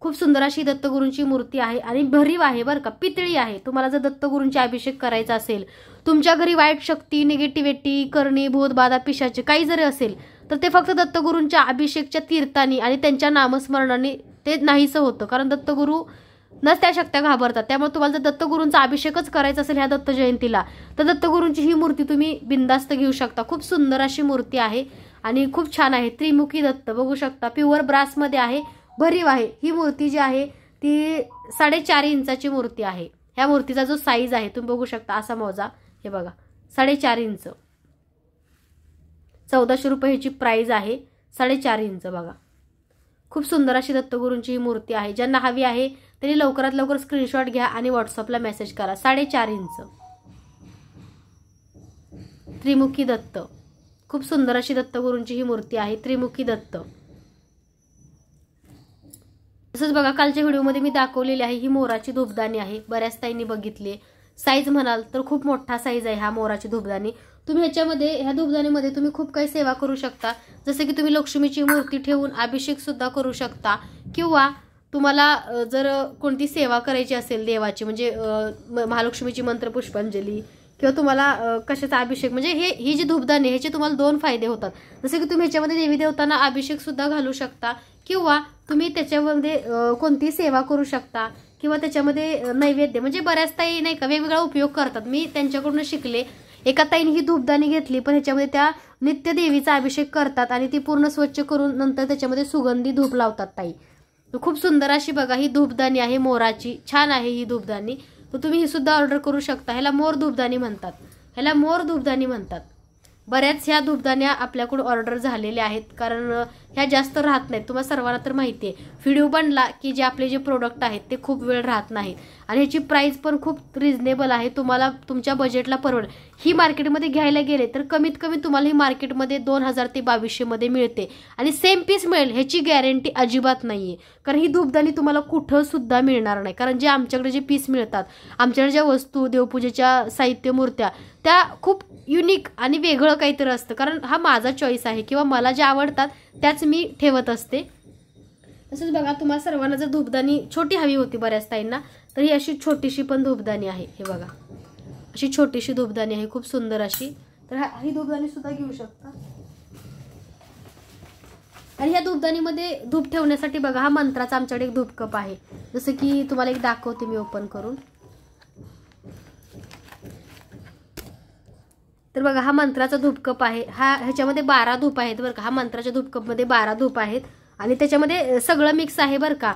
खूप सुंदर अशी दत्तगुरूंची मूर्ती आहे आणि भरीव आहे बरं का पितळी आहे तुम्हाला जर दत्तगुरूंचा अभिषेक करायचा असेल तुमच्या घरी वाईट शक्ती निगेटिव्हिटी करणे बोधबाधा पिशाचे काही जरी असेल तर ते फक्त दत्तगुरूंच्या अभिषेकच्या तीर्थानी आणि त्यांच्या नामस्मरणाने ते नाहीचं होतं कारण दत्तगुरू नच त्या शक्त्या घाबरतात त्यामुळे तुम्हाला जर दत्तगुरूंचा अभिषेकच करायचा असेल ह्या दत्त जयंतीला तर दत्तगुरूंची ही मूर्ती तुम्ही बिंदास्त घेऊ शकता खूप सुंदर अशी मूर्ती आहे आणि खूप छान आहे त्रिमुखी दत्त बघू शकता प्युअर ब्रासमध्ये आहे भरीव आहे ही मूर्ती जी आहे ती साडेचार इंचाची मूर्ती आहे ह्या मूर्तीचा जो साईज आहे तुम्ही बघू शकता असा मोजा हे बघा साडेचार इंच चौदाशे रुपये ह्याची प्राईज आहे साडेचार इंच बघा खूप सुंदर अशी दत्तगुरूंची ही मूर्ती आहे ज्यांना हवी आहे त्यांनी लवकरात लवकर स्क्रीनशॉट घ्या आणि व्हॉट्सअपला मेसेज करा साडेचार इंच त्रिमुखी दत्त खूप सुंदर अशी दत्तगुरूंची ही मूर्ती आहे त्रिमुखी दत्त तसंच बघा कालच्या व्हिडिओमध्ये मी दाखवलेली आहे ही मोराची धूपदाणी आहे बऱ्याच ताईंनी बघितली साईज म्हणाल तर खूप मोठा साईज आहे हा मोराची धूपदाणी तुम्ही ह्याच्यामध्ये ह्या धूपदाणीमध्ये तुम्ही खूप काही सेवा करू शकता जसं की तुम्ही लक्ष्मीची मूर्ती ठेवून अभिषेकसुद्धा करू शकता किंवा तुम्हाला जर कोणती सेवा करायची असेल देवाची म्हणजे महालक्ष्मीची मंत्र पुष्पांजली किंवा तुम्हाला कशाचा अभिषेक म्हणजे हे ही जी धूपदाणी ह्याचे तुम्हाला दोन फायदे होतात जसे की तुम्ही ह्याच्यामध्ये देवी देवतांना अभिषेक सुद्धा घालू शकता किंवा तुम्ही त्याच्यामध्ये कोणती सेवा करू शकता किंवा त्याच्यामध्ये नैवेद्य म्हणजे बऱ्याच ताई नाही का वेगवेगळा उपयोग करतात मी त्यांच्याकडून शिकले एका ताईने ही धूपदाणी घेतली पण ह्याच्यामध्ये त्या नित्य देवीचा अभिषेक करतात आणि ती पूर्ण स्वच्छ करून नंतर त्याच्यामध्ये सुगंधी धूप लावतात ताई खूप सुंदर अशी बघा ही धूपदाणी आहे मोराची छान आहे ही धूपदाणी तर तुम्ही ही सुद्धा ऑर्डर करू शकता ह्याला मोर धूपदाणी म्हणतात ह्याला मोर धूपदाणी म्हणतात बऱ्याच ह्या धूपदाण्या आपल्याकडून ऑर्डर झालेल्या आहेत कारण ह्या जास्त राहत नाहीत तुम्हाला सर्वांना तर माहिती आहे व्हिडिओ बनला की जे आपले जे प्रोडक्ट आहेत ते खूप वेळ राहत नाहीत आणि ह्याची प्राईस पण खूप रिजनेबल आहे तुम्हाला तुमच्या बजेटला परवड ही मार्केटमध्ये घ्यायला गेले तर कमीत कमी तुम्हाला ही मार्केटमध्ये दोन हजार ते बावीसशेमध्ये मिळते आणि सेम पीस मिळेल ह्याची गॅरंटी अजिबात नाही आहे कारण ही धूपदाणी तुम्हाला कुठं सुद्धा मिळणार नाही कारण जे आमच्याकडे जे पीस मिळतात आमच्याकडे ज्या वस्तू देवपूजेच्या साहित्य मूर्त्या त्या खूप युनिक आणि वेगळं काहीतरी असतं कारण हा माझा चॉईस आहे किंवा मला ज्या आवडतात त्याच मी ठेवत असते तसंच बघा तुम्हाला सर्वांना जर धूपदाणी छोटी हवी होती बऱ्याच ताईंना तर ही अशी छोटीशी पण धूपदाणी आहे हे बघा अशी छोटीशी धूपदाणी आहे खूप सुंदर अशी तर ही धूपदाणी सुद्धा घेऊ शकता आणि ह्या धूपदाणीमध्ये धूप ठेवण्यासाठी बघा हा मंत्राचा आमच्याकडे एक धूपकप आहे जसं की तुम्हाला एक दाखवते मी ओपन करून तर बघा हा मंत्राचा धूपकप आहे हा ह्याच्यामध्ये बारा धूप आहेत बरं का हा मंत्राच्या धूपकपमध्ये बारा धूप आहेत आणि त्याच्यामध्ये सगळं मिक्स आहे बरं का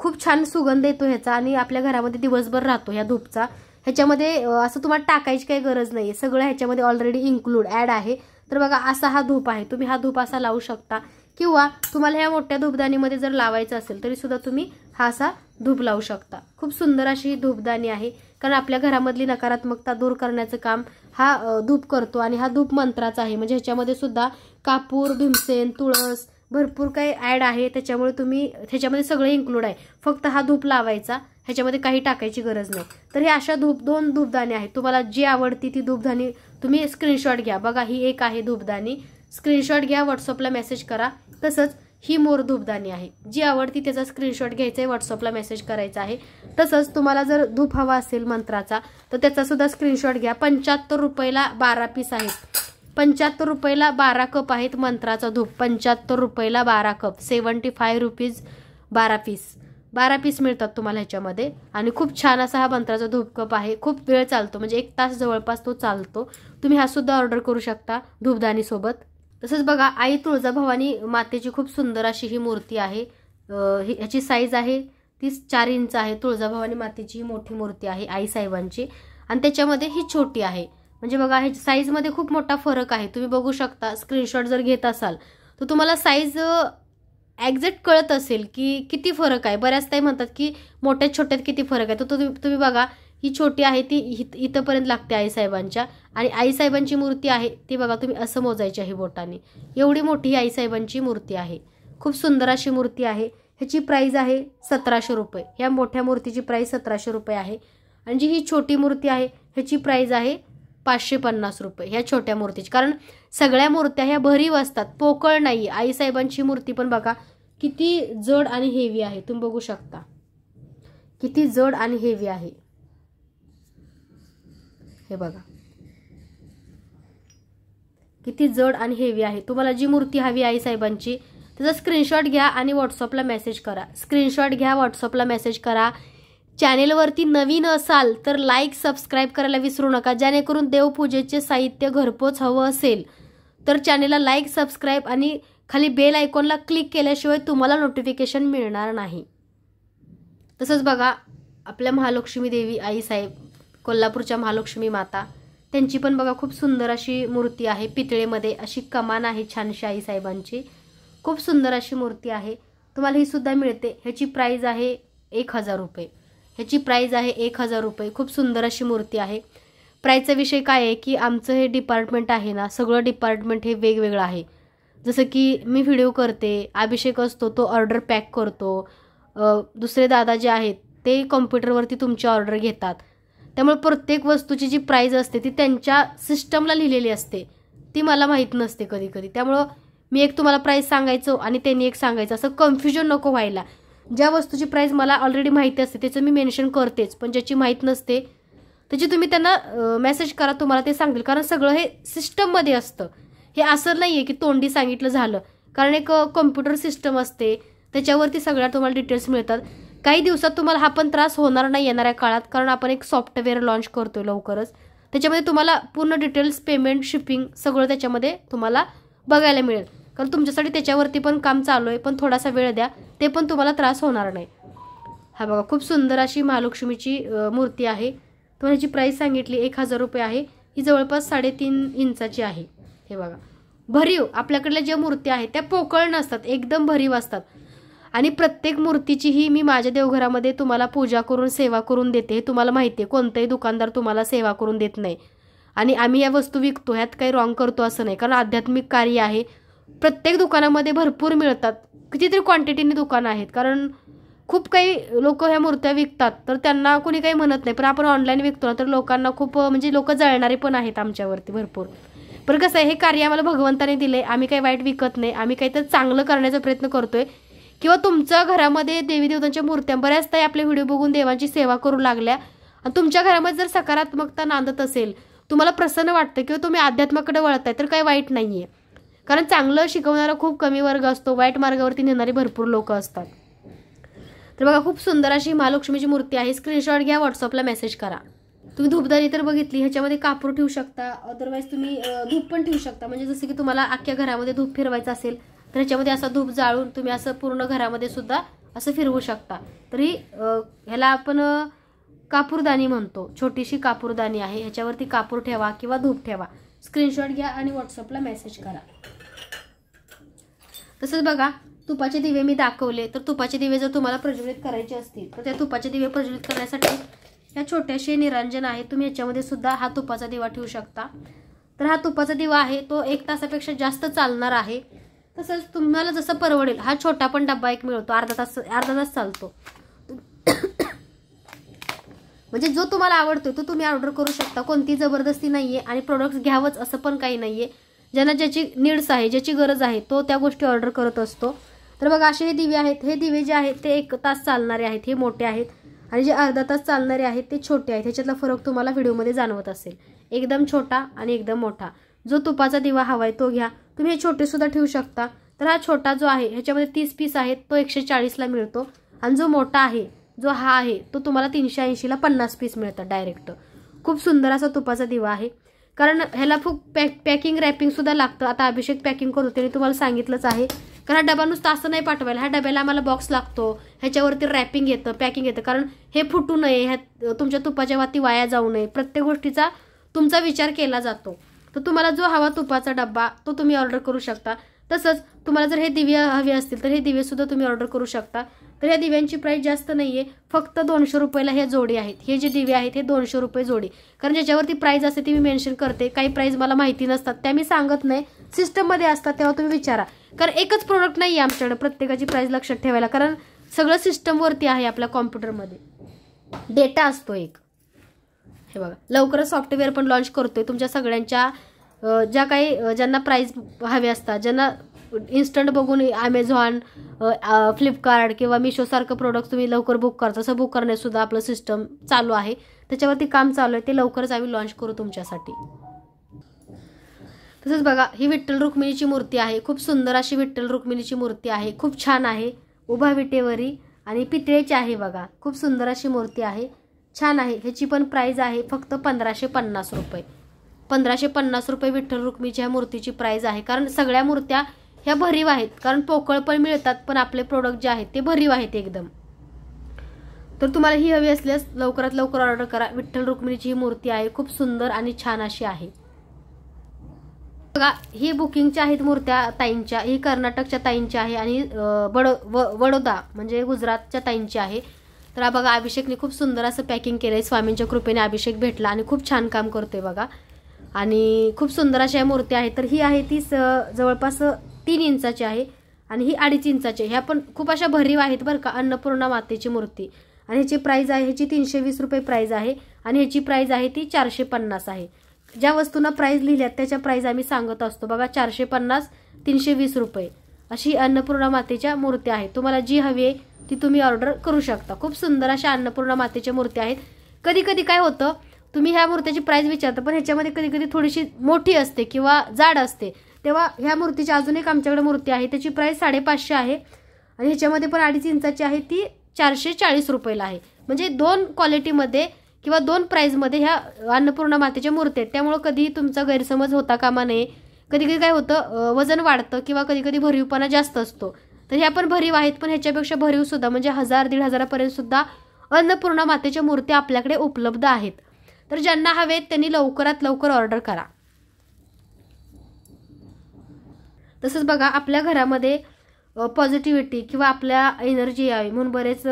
खूप छान सुगंध येतो ह्याचा आणि आपल्या घरामध्ये दिवसभर राहतो ह्या धूपचा ह्याच्यामध्ये असं तुम्हाला टाकायची काही गरज नाही आहे सगळं ह्याच्यामध्ये ऑलरेडी इन्क्लूड ॲड आहे तर बघा असा हा धूप आहे तुम्ही हा धूप असा लावू शकता किंवा तुम्हाला ह्या मोठ्या धूपदानीमध्ये जर लावायचं असेल तरी सुद्धा तुम्ही हा असा धूप लावू शकता खूप सुंदर अशी ही धूपदानी आहे कारण आपल्या घरामधली नकारात्मकता दूर करण्याचं काम हा धूप करतो आणि हा धूप मंत्राचा आहे म्हणजे ह्याच्यामध्ये सुद्धा कापूर भीमसेन तुळस भरपूर काही ॲड आहे त्याच्यामुळे तुम्ही ह्याच्यामध्ये सगळं इन्क्लूड आहे फक्त हा धूप लावायचा ह्याच्यामध्ये काही टाकायची गरज नाही तर हे अशा धूप दोन धूपदाणी आहेत तुम्हाला जी आवडती ती धूपदाणी तुम्ही स्क्रीनशॉट घ्या बघा ही एक आहे धूपदाणी स्क्रीनशॉट घ्या व्हॉट्सअपला मेसेज करा तसंच ही मोर धूपदाणी आहे जी आवडती त्याचा स्क्रीनशॉट घ्यायचा आहे व्हॉट्सअपला मेसेज करायचा आहे तसंच तुम्हाला जर धूप हवा असेल मंत्राचा तर त्याचासुद्धा स्क्रीनशॉट घ्या पंच्याहत्तर रुपयाला बारा पीस आहेत पंच्याहत्तर रुपयाला बारा कप आहेत मंत्राचा धूप पंच्याहत्तर रुपयाला बारा कप सेवन्टी फाय रुपीज बारा पीस बारा पीस मिळतात तुम्हाला ह्याच्यामध्ये आणि खूप छान असा हा मंत्राचा धूप कप आहे खूप वेळ चालतो म्हणजे एक तास जवळपास तो चालतो तुम्ही हा सुद्धा ऑर्डर करू शकता धूपदाणीसोबत तसंच बघा आई तुळजाभवानी मातेची खूप सुंदर अशी ही मूर्ती आहे ह्याची साईज आहे तीस चार इंच आहे तुळजाभवानी मातेची ही मोठी मूर्ती आहे आई साहेबांची आणि त्याच्यामध्ये ही छोटी आहे म्हणजे बघा ह्या साईजमध्ये खूप मोठा फरक आहे तुम्ही बघू शकता स्क्रीनशॉट जर घेत असाल तर तुम्हाला साईज ॲक्झॅक्ट कळत असेल की किती फरक आहे बऱ्याच ताई म्हणतात की मोठ्यात छोट्यात किती फरक आहे तर तुम्ही तुम्ही बघा ही छोटी आहे ती इथंपर्यंत लागते आईसाहेबांच्या आणि आईसाहेबांची मूर्ती आहे ती बघा तुम्ही असं मोजायची आहे बोटाने एवढी मोठी ही आईसाहेबांची मूर्ती आहे खूप सुंदर अशी मूर्ती आहे ह्याची प्राईज आहे सतराशे रुपये ह्या मोठ्या मूर्तीची प्राईज सतराशे रुपये आहे आणि जी ही छोटी मूर्ती आहे ह्याची प्राईज आहे पाचशे पन्नास रुपये ह्या छोट्या मूर्तीचे कारण सगळ्या मूर्त्या ह्या भरीव असतात पोकळ नाही साहेबांची मूर्ती पण बघा किती जड आणि हेवी आहे तुम्ही बघू शकता किती जड आणि हेवी आहे हे बघा किती जड आणि हेवी आहे तुम्हाला जी मूर्ती हवी आई साहेबांची त्याचा स्क्रीनशॉट घ्या आणि व्हॉट्सअपला मेसेज करा स्क्रीनशॉट घ्या व्हॉट्सअपला मेसेज करा चॅनेलवरती नवीन असाल तर लाईक सबस्क्राईब करायला विसरू नका जेणेकरून देवपूजेचे साहित्य घरपोच हवं असेल तर चॅनेलला लाईक सबस्क्राईब आणि खाली बेल आयकॉनला क्लिक केल्याशिवाय तुम्हाला नोटिफिकेशन मिळणार नाही तसंच बघा आपल्या महालक्ष्मी देवी आईसाहेब कोल्हापूरच्या महालक्ष्मी माता त्यांची पण बघा खूप सुंदर अशी मूर्ती आहे पितळेमध्ये अशी कमान आहे छानशी साहेबांची खूप सुंदर अशी मूर्ती आहे तुम्हाला ही सुद्धा मिळते ह्याची प्राईज आहे एक हजार रुपये ह्याची प्राईज आहे एक हजार रुपये खूप सुंदर अशी मूर्ती आहे प्राईजचा विषय काय आहे की आमचं हे डिपार्टमेंट आहे ना सगळं डिपार्टमेंट हे वेगवेगळं आहे जसं की मी व्हिडिओ करते अभिषेक असतो तो ऑर्डर पॅक करतो दुसरे दादा जे आहेत ते कॉम्प्युटरवरती तुमची ऑर्डर घेतात त्यामुळे प्रत्येक वस्तूची जी प्राईज असते ती त्यांच्या सिस्टमला लिहिलेली असते ती मला माहीत नसते कधी कधी त्यामुळं मी एक तुम्हाला प्राईस सांगायचो आणि त्यांनी एक सांगायचं असं कन्फ्युजन नको व्हायला ज्या वस्तूची प्राईस मला ऑलरेडी माहिती असते त्याचं मी मेन्शन करतेच पण ज्याची माहीत नसते त्याची तुम्ही त्यांना मेसेज करा तुम्हाला ते सांगतील कारण सगळं हे सिस्टममध्ये असतं हे असं नाही आहे की तोंडी सांगितलं झालं कारण एक कॉम्प्युटर सिस्टम असते त्याच्यावरती सगळ्या तुम्हाला डिटेल्स मिळतात काही दिवसात तुम्हाला हा पण त्रास होणार नाही येणाऱ्या काळात कारण आपण एक सॉफ्टवेअर लॉन्च करतो लवकरच त्याच्यामध्ये तुम्हाला पूर्ण डिटेल्स पेमेंट शिपिंग सगळं त्याच्यामध्ये तुम्हाला बघायला मिळेल कारण तुमच्यासाठी त्याच्यावरती पण काम चालू आहे पण थोडासा वेळ द्या ते पण तुम्हाला त्रास होणार नाही हा बघा खूप सुंदर अशी महालक्ष्मीची मूर्ती आहे तुम्हाला ह्याची प्राईस सांगितली एक हजार रुपये आहे ही जवळपास साडेतीन इंचाची आहे हे बघा भरीव आपल्याकडल्या ज्या मूर्ती आहेत त्या पोकळ नसतात एकदम भरीव असतात आणि प्रत्येक मूर्तीची ही मी माझ्या देवघरामध्ये तुम्हाला पूजा करून सेवा करून देते हे तुम्हाला माहिती आहे कोणतंही दुकानदार तुम्हाला सेवा करून देत नाही आणि आम्ही या वस्तू विकतो ह्यात काही रॉंग करतो असं नाही कारण आध्यात्मिक कार्य आहे प्रत्येक दुकानामध्ये भरपूर मिळतात कितीतरी क्वांटिटीने दुकानं आहेत कारण खूप काही लोक ह्या मूर्त्या विकतात तर त्यांना कोणी काही म्हणत नाही पण आपण ऑनलाईन विकतो ना तर लोकांना खूप म्हणजे लोक जळणारे पण आहेत आमच्यावरती भरपूर पण कसं आहे हे कार्य आम्हाला भगवंताने दिले आम्ही काही वाईट विकत नाही आम्ही काही तर चांगलं करण्याचा प्रयत्न करतोय किंवा तुमच्या घरामध्ये देवी देवतांच्या मूर्त्या बऱ्याच ताई आपले व्हिडिओ बघून देवांची सेवा करू लागल्या आणि तुमच्या घरामध्ये जर सकारात्मकता नांदत असेल तुम्हाला प्रसन्न वाटतं किंवा तुम्ही अध्यात्माकडे वळताय तर काही वाईट नाही आहे कारण चांगलं शिकवणारा खूप कमी वर्ग असतो वाईट मार्गावरती नेणारे भरपूर लोक असतात तर बघा खूप सुंदर अशी महालक्ष्मीची मूर्ती आहे स्क्रीनशॉट घ्या व्हॉट्सअपला मेसेज करा तुम्ही धूपदारी तर बघितली ह्याच्यामध्ये कापूर ठेवू शकता अदरवाईज तुम्ही धूप पण ठेवू शकता म्हणजे जसं की तुम्हाला अख्ख्या घरामध्ये धूप फिरवायचं असेल तर ह्याच्यामध्ये असा धूप जाळून तुम्ही असं पूर्ण घरामध्ये सुद्धा असं फिरवू शकता तरी ह्याला आपण कापूरदानी म्हणतो छोटीशी कापूरदानी आहे ह्याच्यावरती कापूर ठेवा किंवा धूप ठेवा स्क्रीनशॉट घ्या आणि व्हॉट्सअपला मेसेज करा तसंच बघा तुपाचे दिवे मी दाखवले तर तुपाचे दिवे जर तुम्हाला प्रज्वलित करायचे असतील तर त्या तुपाचे दिवे प्रज्वलित करण्यासाठी ह्या छोट्याशे निरंजन आहे तुम्ही याच्यामध्ये सुद्धा हा तुपाचा दिवा ठेवू शकता तर हा तुपाचा दिवा आहे तो एक तासापेक्षा जास्त चालणार आहे तसंच तुम्हाला जसं परवडेल हा छोटा पण डब्बा एक मिळतो अर्धा तास अर्धा तास चालतो म्हणजे जो तुम्हाला आवडतो तो तुम्ही ऑर्डर करू शकता कोणती जबरदस्ती नाही आहे आणि प्रोडक्ट्स घ्यावंच असं पण काही नाही आहे ज्यांना ज्याची नीड्स आहे ज्याची गरज आहे तो त्या गोष्टी ऑर्डर करत असतो तर बघा असे हे दिवे आहेत हे दिवे जे आहेत ते एक तास चालणारे आहेत हे मोठे आहेत आणि जे अर्धा तास चालणारे आहेत ते छोटे आहेत ह्याच्यातला फरक तुम्हाला व्हिडिओमध्ये जाणवत असेल एकदम छोटा आणि एकदम मोठा जो तुपाचा दिवा हवा आहे तो घ्या तुम्ही हे छोटेसुद्धा ठेवू शकता तर हा छोटा जो आहे ह्याच्यामध्ये तीस पीस आहेत तो एकशे चाळीसला मिळतो आणि जो मोठा आहे जो हा आहे तो तुम्हाला तीनशे ऐंशीला पन्नास पीस मिळतात डायरेक्ट खूप सुंदर असा तुपाचा दिवा आहे कारण ह्याला खूप पॅक पॅकिंग रॅपिंगसुद्धा लागतं आता अभिषेक पॅकिंग करतो आणि तुम्हाला सांगितलंच आहे कारण हा डबा नुसता असं नाही पाठवायला ह्या डब्याला आम्हाला बॉक्स लागतो ह्याच्यावरती रॅपिंग येतं पॅकिंग येतं कारण हे फुटू नये ह्या तुमच्या तुपाच्या वाती वाया जाऊ नये प्रत्येक गोष्टीचा तुमचा विचार केला जातो तर तुम्हाला जो हवा तुपाचा डब्बा तो तुम्ही ऑर्डर करू शकता तसंच तुम्हाला जर हे दिवे हवे असतील तर हे दिवेसुद्धा तुम्ही ऑर्डर करू शकता तर ह्या दिव्यांची प्राईस जास्त नाही आहे फक्त दोनशे रुपयाला हे जोडी आहेत हे जे दिवे आहेत हे दोनशे रुपये जोडी कारण ज्याच्यावरती प्राईज असते ती मी मेन्शन करते काही प्राईज मला माहिती नसतात त्या मी सांगत नाही सिस्टममध्ये असतात तेव्हा तुम्ही विचारा कारण एकच प्रोडक्ट नाही आहे आमच्याकडे प्रत्येकाची प्राईज लक्षात ठेवायला कारण सगळं सिस्टमवरती आहे आपल्या कॉम्प्युटरमध्ये डेटा असतो एक हे बघा लवकरच सॉफ्टवेअर पण लॉन्च करतोय तुमच्या सगळ्यांच्या ज्या काही ज्यांना प्राईज हवे असतात ज्यांना इन्स्टंट बघून ॲमेझॉन फ्लिपकार्ट किंवा मिशोसारखं प्रोडक्ट तुम्ही लवकर बुक करता तसं बुक करण्यासुद्धा आपलं सिस्टम चालू आहे त्याच्यावरती काम चालू आहे ते लवकरच आम्ही लॉन्च करू तुमच्यासाठी तसंच बघा ही विठ्ठल रुक्मिणीची मूर्ती आहे खूप सुंदर अशी विठ्ठल रुक्मिणीची मूर्ती आहे खूप छान आहे उभा विटेवरी आणि पितळेची आहे बघा खूप सुंदर अशी मूर्ती आहे छान आहे ह्याची पण प्राईज आहे फक्त पंधराशे पन्नास रुपये पंधराशे पन्नास रुपये विठ्ठल रुक्मीच्या मूर्तीची प्राईज आहे कारण सगळ्या मूर्त्या ह्या भरीव आहेत कारण पोकळ पण मिळतात पण आपले प्रोडक्ट जे आहेत ते भरीव आहेत एकदम तर तुम्हाला ही हवी असल्यास लवकरात लवकर ऑर्डर करा विठ्ठल रुक्मिणीची ही मूर्ती आहे खूप सुंदर आणि छान अशी आहे बघा ही बुकिंगच्या आहेत मूर्त्या ताईंच्या ही कर्नाटकच्या ताईंची आहे आणि बडो वडोदा म्हणजे गुजरातच्या ताईंची आहे तर बघा अभिषेकने खूप सुंदर असं पॅकिंग केलं आहे स्वामींच्या कृपेने अभिषेक भेटला आणि खूप छान काम करतोय बघा आणि खूप सुंदर अशा या मूर्ती आहेत तर ही आहे ती स जवळपास तीन इंचाची आहे आणि ही अडीच इंचाची ह्या पण खूप अशा भरीव आहेत बरं का अन्नपूर्णा मातेची मूर्ती आणि ह्याची प्राईज आहे ह्याची तीनशे वीस रुपये प्राईज आहे आणि ह्याची प्राईज आहे ती चारशे पन्नास आहे ज्या वस्तूंना प्राईज लिहिल्यात त्याच्या प्राईज आम्ही सांगत असतो बघा चारशे पन्नास तीनशे वीस रुपये अशी अन्नपूर्णा मातेच्या मूर्ती आहेत तुम्हाला जी हवी आहे ती तुम्ही ऑर्डर करू शकता खूप सुंदर अशा अन्नपूर्णा मातेच्या मूर्ती आहेत कधी कधी काय होतं तुम्ही ह्या मूर्त्याची प्राईस विचारता पण ह्याच्यामध्ये कधी कधी थोडीशी मोठी असते किंवा जाड असते तेव्हा ह्या मूर्तीची अजून एक आमच्याकडे मूर्ती आहे त्याची प्राईस साडेपाचशे आहे आणि ह्याच्यामध्ये पण अडीच इंचाची आहे ती चारशे चाळीस रुपयेला आहे म्हणजे दोन क्वालिटीमध्ये किंवा दोन प्राईजमध्ये ह्या अन्नपूर्णा मातेच्या मूर्ती आहेत त्यामुळं कधीही तुमचा गैरसमज होता कामा नये कधी कधी काय होतं वजन वाढतं किंवा कधी कधी भरीवपणा जास्त असतो तर ह्या पण भरीव आहेत पण ह्याच्यापेक्षा भरीवसुद्धा म्हणजे हजार दीड हजारापर्यंतसुद्धा अन्नपूर्णा मातेच्या मूर्ती आपल्याकडे उपलब्ध आहेत तर ज्यांना हवेत त्यांनी लवकरात लवकर ऑर्डर करा तसंच बघा आपल्या घरामध्ये पॉझिटिव्हिटी किंवा आपल्या एनर्जी यावी म्हणून बरेच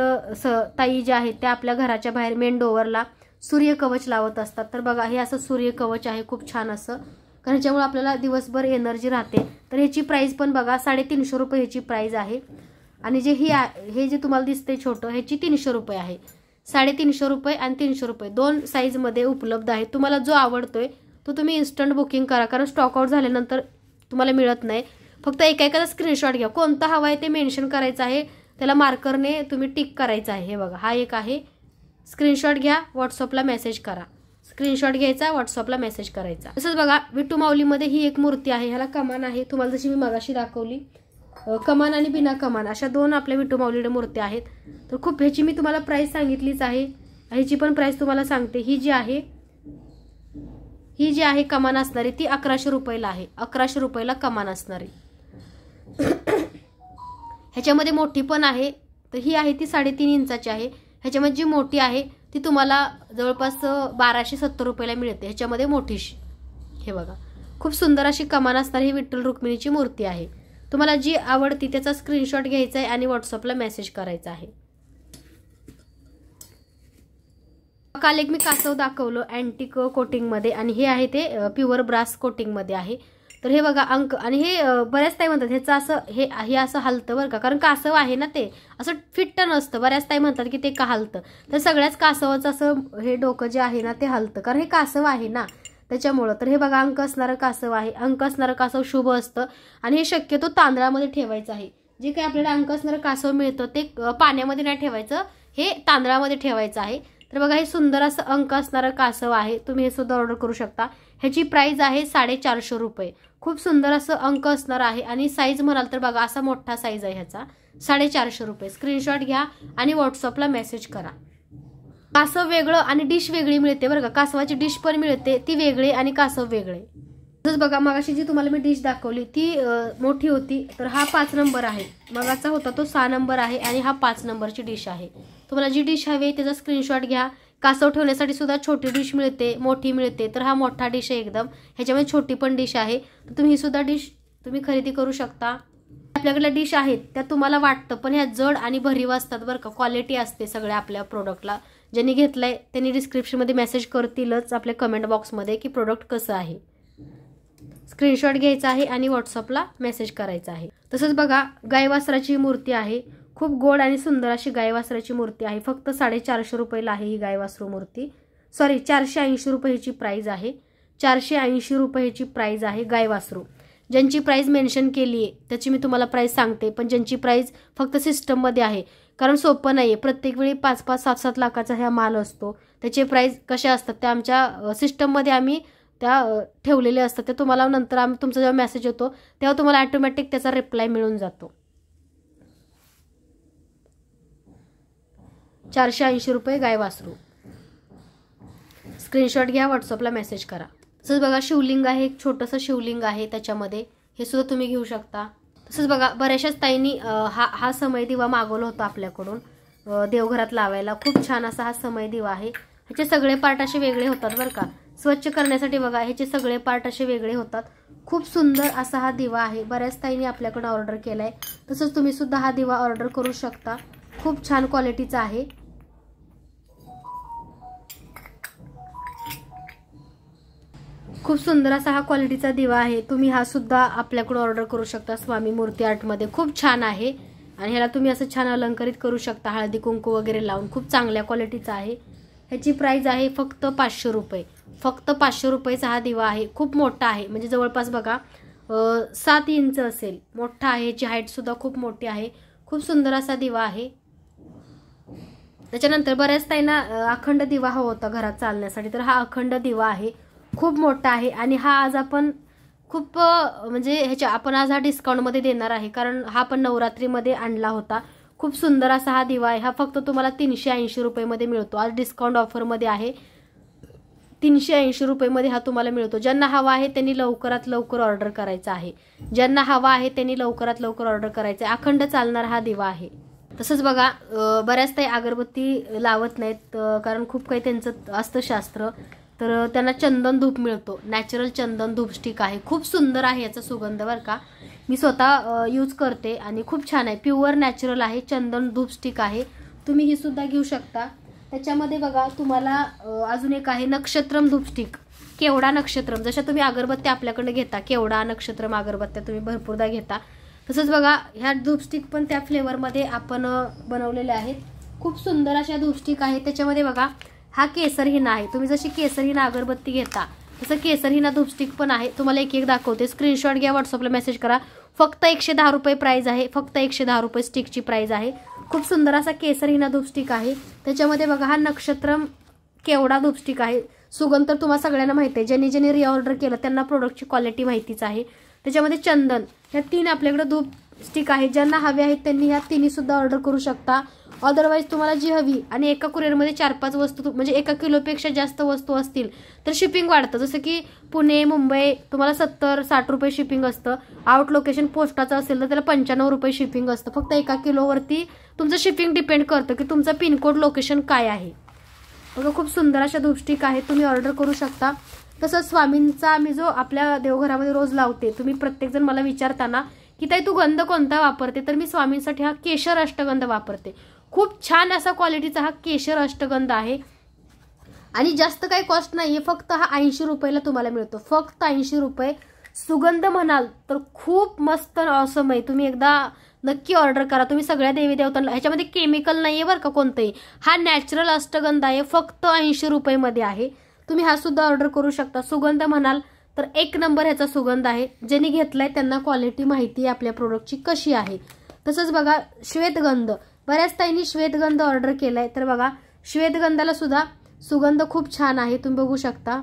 स ताई ज्या आहेत त्या आपल्या घराच्या बाहेर मेन डोवरला सूर्यकवच लावत असतात तर बघा हे असं सूर्यकवच आहे खूप छान असं कारण ह्याच्यामुळे आपल्याला दिवसभर एनर्जी राहते तर ह्याची प्राईस पण बघा साडेतीनशे रुपये ह्याची प्राईज आहे आणि जे ही हे जे तुम्हाला दिसते छोटं ह्याची तीनशे रुपये आहे साडेतीनशे रुपये आणि तीनशे रुपये दोन साईजमध्ये उपलब्ध आहे तुम्हाला जो आवडतोय तो तुम्ही इन्स्टंट बुकिंग करा कारण स्टॉकआउट झाल्यानंतर तुम्हाला मिळत नाही फक्त एका एकाचा स्क्रीनशॉट घ्या कोणता हवा आहे ते मेन्शन करायचं आहे त्याला मार्करने तुम्ही टिक करायचं आहे हे बघा हा एक आहे स्क्रीनशॉट घ्या व्हॉट्सअपला मेसेज करा स्क्रीनशॉट घ्यायचा व्हॉट्सअपला मेसेज करायचा तसंच बघा विटू माऊलीमध्ये ही एक मूर्ती आहे ह्याला कमान आहे तुम्हाला जशी मी मगाशी दाखवली कमान आणि बिना कमान अशा दोन आपल्या विठू माऊलीडे मूर्त्या आहेत तर खूप ह्याची मी तुम्हाला प्राईस सांगितलीच आहे ह्याची पण प्राईस तुम्हाला सांगते ही जी आहे ही जी आहे कमान असणारी ती अकराशे रुपयाला आहे अकराशे रुपयाला कमान असणारी <coughs> ह्याच्यामध्ये मोठी पण आहे तर ही आहे ती साडेतीन इंचाची आहे ह्याच्यामध्ये जी मोठी आहे ती तुम्हाला जवळपास बाराशे सत्तर रुपयाला मिळते ह्याच्यामध्ये मोठीशी हे बघा खूप सुंदर अशी कमान असणारी ही विठ्ठल रुक्मिणीची मूर्ती आहे तुम्हाला जी आवडती त्याचा स्क्रीनशॉट घ्यायचा आहे आणि व्हॉट्सअपला मेसेज करायचा आहे काल एक मी कासव दाखवलं अँटिक कोटिंगमध्ये आणि हे आहे ते प्युअर ब्रास कोटिंगमध्ये आहे तर हे बघा अंक आणि हे बऱ्याच ताई म्हणतात ह्याचं असं हे हे असं हलतं बरं का कारण कासव आहे ना ते असं फिट्ट नसतं बऱ्याच ताई म्हणतात की ते का हलतं तर सगळ्याच कासवाचं असं हे डोकं जे आहे ना ते हलतं कारण हे कासव आहे ना त्याच्यामुळं तर हे बघा अंक असणारं कासव आहे अंक असणारं कासव शुभ असतं आणि हे शक्यतो तांदळामध्ये ठेवायचं आहे जे काही आपल्याला अंक असणारं कासव मिळतं ते पाण्यामध्ये नाही ठेवायचं हे तांदळामध्ये ठेवायचं आहे तर बघा हे सुंदर असं अंक असणारं कासव आहे तुम्ही हे सुद्धा ऑर्डर करू शकता ह्याची प्राईज आहे साडेचारशे रुपये खूप सुंदर असं अंक असणार आहे आणि साईज म्हणाल तर बघा असा मोठा साईज आहे ह्याचा साडेचारशे रुपये स्क्रीनशॉट घ्या आणि व्हॉट्सअपला मेसेज करा कासव वेगळं आणि डिश वेगळी मिळते बरं का कासवाची डिश पण मिळते ती वेगळी आणि कासव वेगळे तसंच बघा मगाशी जी तुम्हाला मी डिश दाखवली ती मोठी होती तर हा पाच नंबर आहे मगाचा होता तो सहा नंबर आहे आणि हा पाच नंबरची डिश आहे तुम्हाला जी डिश हवी त्याचा स्क्रीनशॉट घ्या कासव ठेवण्यासाठी सुद्धा छोटी डिश मिळते मोठी मिळते तर हा मोठा डिश आहे एकदम ह्याच्यामध्ये छोटी पण डिश आहे तर तुम्ही ही सुद्धा डिश तुम्ही खरेदी करू शकता आपल्याकडल्या डिश आहेत त्या तुम्हाला वाटतं पण ह्या जड आणि भरीव असतात बरं का क्वालिटी असते सगळ्या आपल्या प्रोडक्टला ज्यांनी घेतलं आहे त्यांनी डिस्क्रिप्शनमध्ये मेसेज करतीलच आपल्या कमेंट बॉक्समध्ये की प्रोडक्ट कसं आहे स्क्रीनशॉट घ्यायचा आहे आणि व्हॉट्सअपला मेसेज करायचा आहे तसंच बघा गायवासराची मूर्ती आहे खूप गोड आणि सुंदर अशी गायवासराची मूर्ती आहे फक्त साडेचारशे रुपयेला आहे ही गायवासरू मूर्ती सॉरी चारशे ऐंशी रुपयेची प्राईज आहे चारशे ऐंशी रुपयेची प्राईज आहे गायवासरू ज्यांची प्राईज मेन्शन केली आहे त्याची मी तुम्हाला प्राईज सांगते पण ज्यांची प्राईज फक्त सिस्टममध्ये आहे कारण सोपं नाही आहे प्रत्येक वेळी पाच पाच सात सात लाखाचा ह्या माल असतो त्याचे प्राईज कसे असतात त्या आमच्या सिस्टममध्ये आम्ही त्या ठेवलेले असतात ते तुम्हाला नंतर आम्ही तुमचा जेव्हा मेसेज येतो तेव्हा तुम्हाला ॲटोमॅटिक त्याचा रिप्लाय मिळून जातो चारशे ऐंशी रुपये गाय वासरू स्क्रीनशॉट घ्या व्हॉट्सअपला मेसेज करा तसंच बघा शिवलिंग आहे एक छोटंसं शिवलिंग आहे त्याच्यामध्ये हे सुद्धा तुम्ही घेऊ शकता तसंच बघा बऱ्याचशाच ताईंनी हा हा समय दिवा मागवला होता आपल्याकडून देवघरात लावायला खूप छान असा हा समय दिवा आहे ह्याचे सगळे पार्ट असे वेगळे होतात बरं का स्वच्छ करण्यासाठी बघा ह्याचे सगळे पार्ट असे वेगळे होतात खूप सुंदर असा हा दिवा आहे बऱ्याच ताईंनी आपल्याकडून ऑर्डर केला आहे तसंच तुम्हीसुद्धा हा दिवा ऑर्डर करू शकता खूप छान क्वालिटीचा आहे खूप सुंदर असा हा क्वालिटीचा दिवा आहे तुम्ही हा सुद्धा आपल्याकडून ऑर्डर करू शकता स्वामी मूर्ती आर्टमध्ये खूप छान आहे आणि ह्याला तुम्ही असं छान अलंकरित करू शकता हळदी कुंकू वगैरे लावून खूप चांगल्या क्वालिटीचा आहे ह्याची प्राईज आहे फक्त पाचशे रुपये फक्त पाचशे रुपयेचा हा दिवा आहे खूप मोठा आहे म्हणजे जवळपास बघा सात इंच असेल मोठा आहे ह्याची हाईटसुद्धा खूप मोठी आहे खूप सुंदर असा दिवा आहे त्याच्यानंतर बऱ्याच ताईंना अखंड दिवा हवा होता घरात चालण्यासाठी तर हा अखंड दिवा आहे खूप मोठा आहे आणि हा आज आपण खूप म्हणजे ह्याच्या आपण आज हा डिस्काउंटमध्ये देणार आहे कारण हा पण नवरात्रीमध्ये आणला होता खूप सुंदर असा हा दिवा आहे हा फक्त तुम्हाला तीनशे ऐंशी रुपयेमध्ये मिळतो आज डिस्काउंट ऑफरमध्ये आहे तीनशे ऐंशी रुपयेमध्ये हा तुम्हाला मिळतो ज्यांना हवा आहे त्यांनी लवकरात लवकर ऑर्डर करायचा आहे ज्यांना हवा आहे त्यांनी लवकरात लवकर ऑर्डर करायचं आहे अखंड चालणार हा दिवा आहे तसंच बघा बऱ्याच काही अगरबत्ती लावत नाहीत कारण खूप काही त्यांचं असतं शास्त्र तर त्यांना चंदन धूप मिळतो नॅचरल चंदन धूप स्टिक आहे खूप सुंदर आहे याचा सुगंध बरं का मी स्वतः यूज करते आणि खूप छान आहे प्युअर नॅचरल आहे चंदन धूप स्टिक आहे तुम्ही ही सुद्धा घेऊ शकता त्याच्यामध्ये बघा तुम्हाला अजून एक आहे नक्षत्रम धूप स्टिक केवडा नक्षत्रम जशा तुम्ही अगरबत्त्या आपल्याकडे घेता केवडा नक्षत्रम अगरबत्त्या तुम्ही भरपूरदा घेता तसंच बघा ह्या धूपस्टिक पण त्या फ्लेवरमध्ये आपण बनवलेल्या आहेत खूप सुंदर अशा धूपस्टिक आहेत त्याच्यामध्ये बघा हा केसरहिना आहे तुम्ही जशी केसरहिना अगरबत्ती घेता तसं केसरहिना धुपस्टिक पण आहे तुम्हाला एक एक दाखवते स्क्रीनशॉट घ्या व्हॉट्सअपला मेसेज करा फक्त एकशे दहा रुपये प्राईज आहे फक्त एकशे दहा रुपये स्टिकची प्राईज आहे खूप सुंदर असा केसरहिना धुपस्टिक आहे त्याच्यामध्ये बघा हा नक्षत्र केवडा धुपस्टिक आहे सुगंध तर तुम्हाला सगळ्यांना माहिती आहे ज्यांनी ज्यांनी रिऑर्डर केलं त्यांना प्रोडक्टची क्वालिटी माहितीच आहे त्याच्यामध्ये चंदन ह्या तीन आपल्याकडे धूप स्टिक आहेत ज्यांना हवे आहेत त्यांनी ह्या तिन्हीसुद्धा ऑर्डर करू शकता अदरवाईज तुम्हाला जी हवी आणि एका कुरिअरमध्ये चार पाच वस्तू म्हणजे एका किलोपेक्षा जास्त वस्तू असतील तर शिपिंग वाढतं जसं की पुणे मुंबई तुम्हाला सत्तर साठ रुपये शिपिंग असतं आउट लोकेशन पोस्टाचं असेल तर त्याला पंच्याण्णव रुपये शिपिंग असतं फक्त एका किलोवरती तुमचं शिपिंग डिपेंड करतं की तुमचं पिनकोड लोकेशन काय आहे बघा खूप सुंदर अशा दृष्टिक आहेत तुम्ही ऑर्डर करू शकता तसंच स्वामींचा मी जो आपल्या देवघरामध्ये रोज लावते तुम्ही प्रत्येकजण मला विचारताना की ताई तू गंध कोणता वापरते तर मी स्वामींसाठी हा केशर अष्टगंध वापरते खूप छान असा क्वालिटीचा हा केशर अष्टगंध आहे आणि जास्त काही कॉस्ट नाही आहे फक्त हा ऐंशी रुपयाला तुम्हाला मिळतो फक्त ऐंशी रुपये सुगंध म्हणाल तर खूप मस्त असं आहे तुम्ही एकदा नक्की ऑर्डर करा तुम्ही सगळ्या देवी देवतांना ह्याच्यामध्ये केमिकल नाही आहे बरं का कोणतंही हा नॅचरल अष्टगंध आहे फक्त ऐंशी रुपयेमध्ये आहे तुम्ही हा सुद्धा ऑर्डर करू शकता सुगंध म्हणाल तर एक नंबर ह्याचा सुगंध आहे ज्यांनी घेतला आहे त्यांना क्वालिटी माहिती आहे आपल्या प्रोडक्टची कशी आहे तसंच बघा श्वेतगंध बऱ्याच ताईंनी श्वेतगंध ऑर्डर केलाय तर बघा श्वेतगंधाला सुद्धा सुगंध खूप छान आहे तुम्ही बघू शकता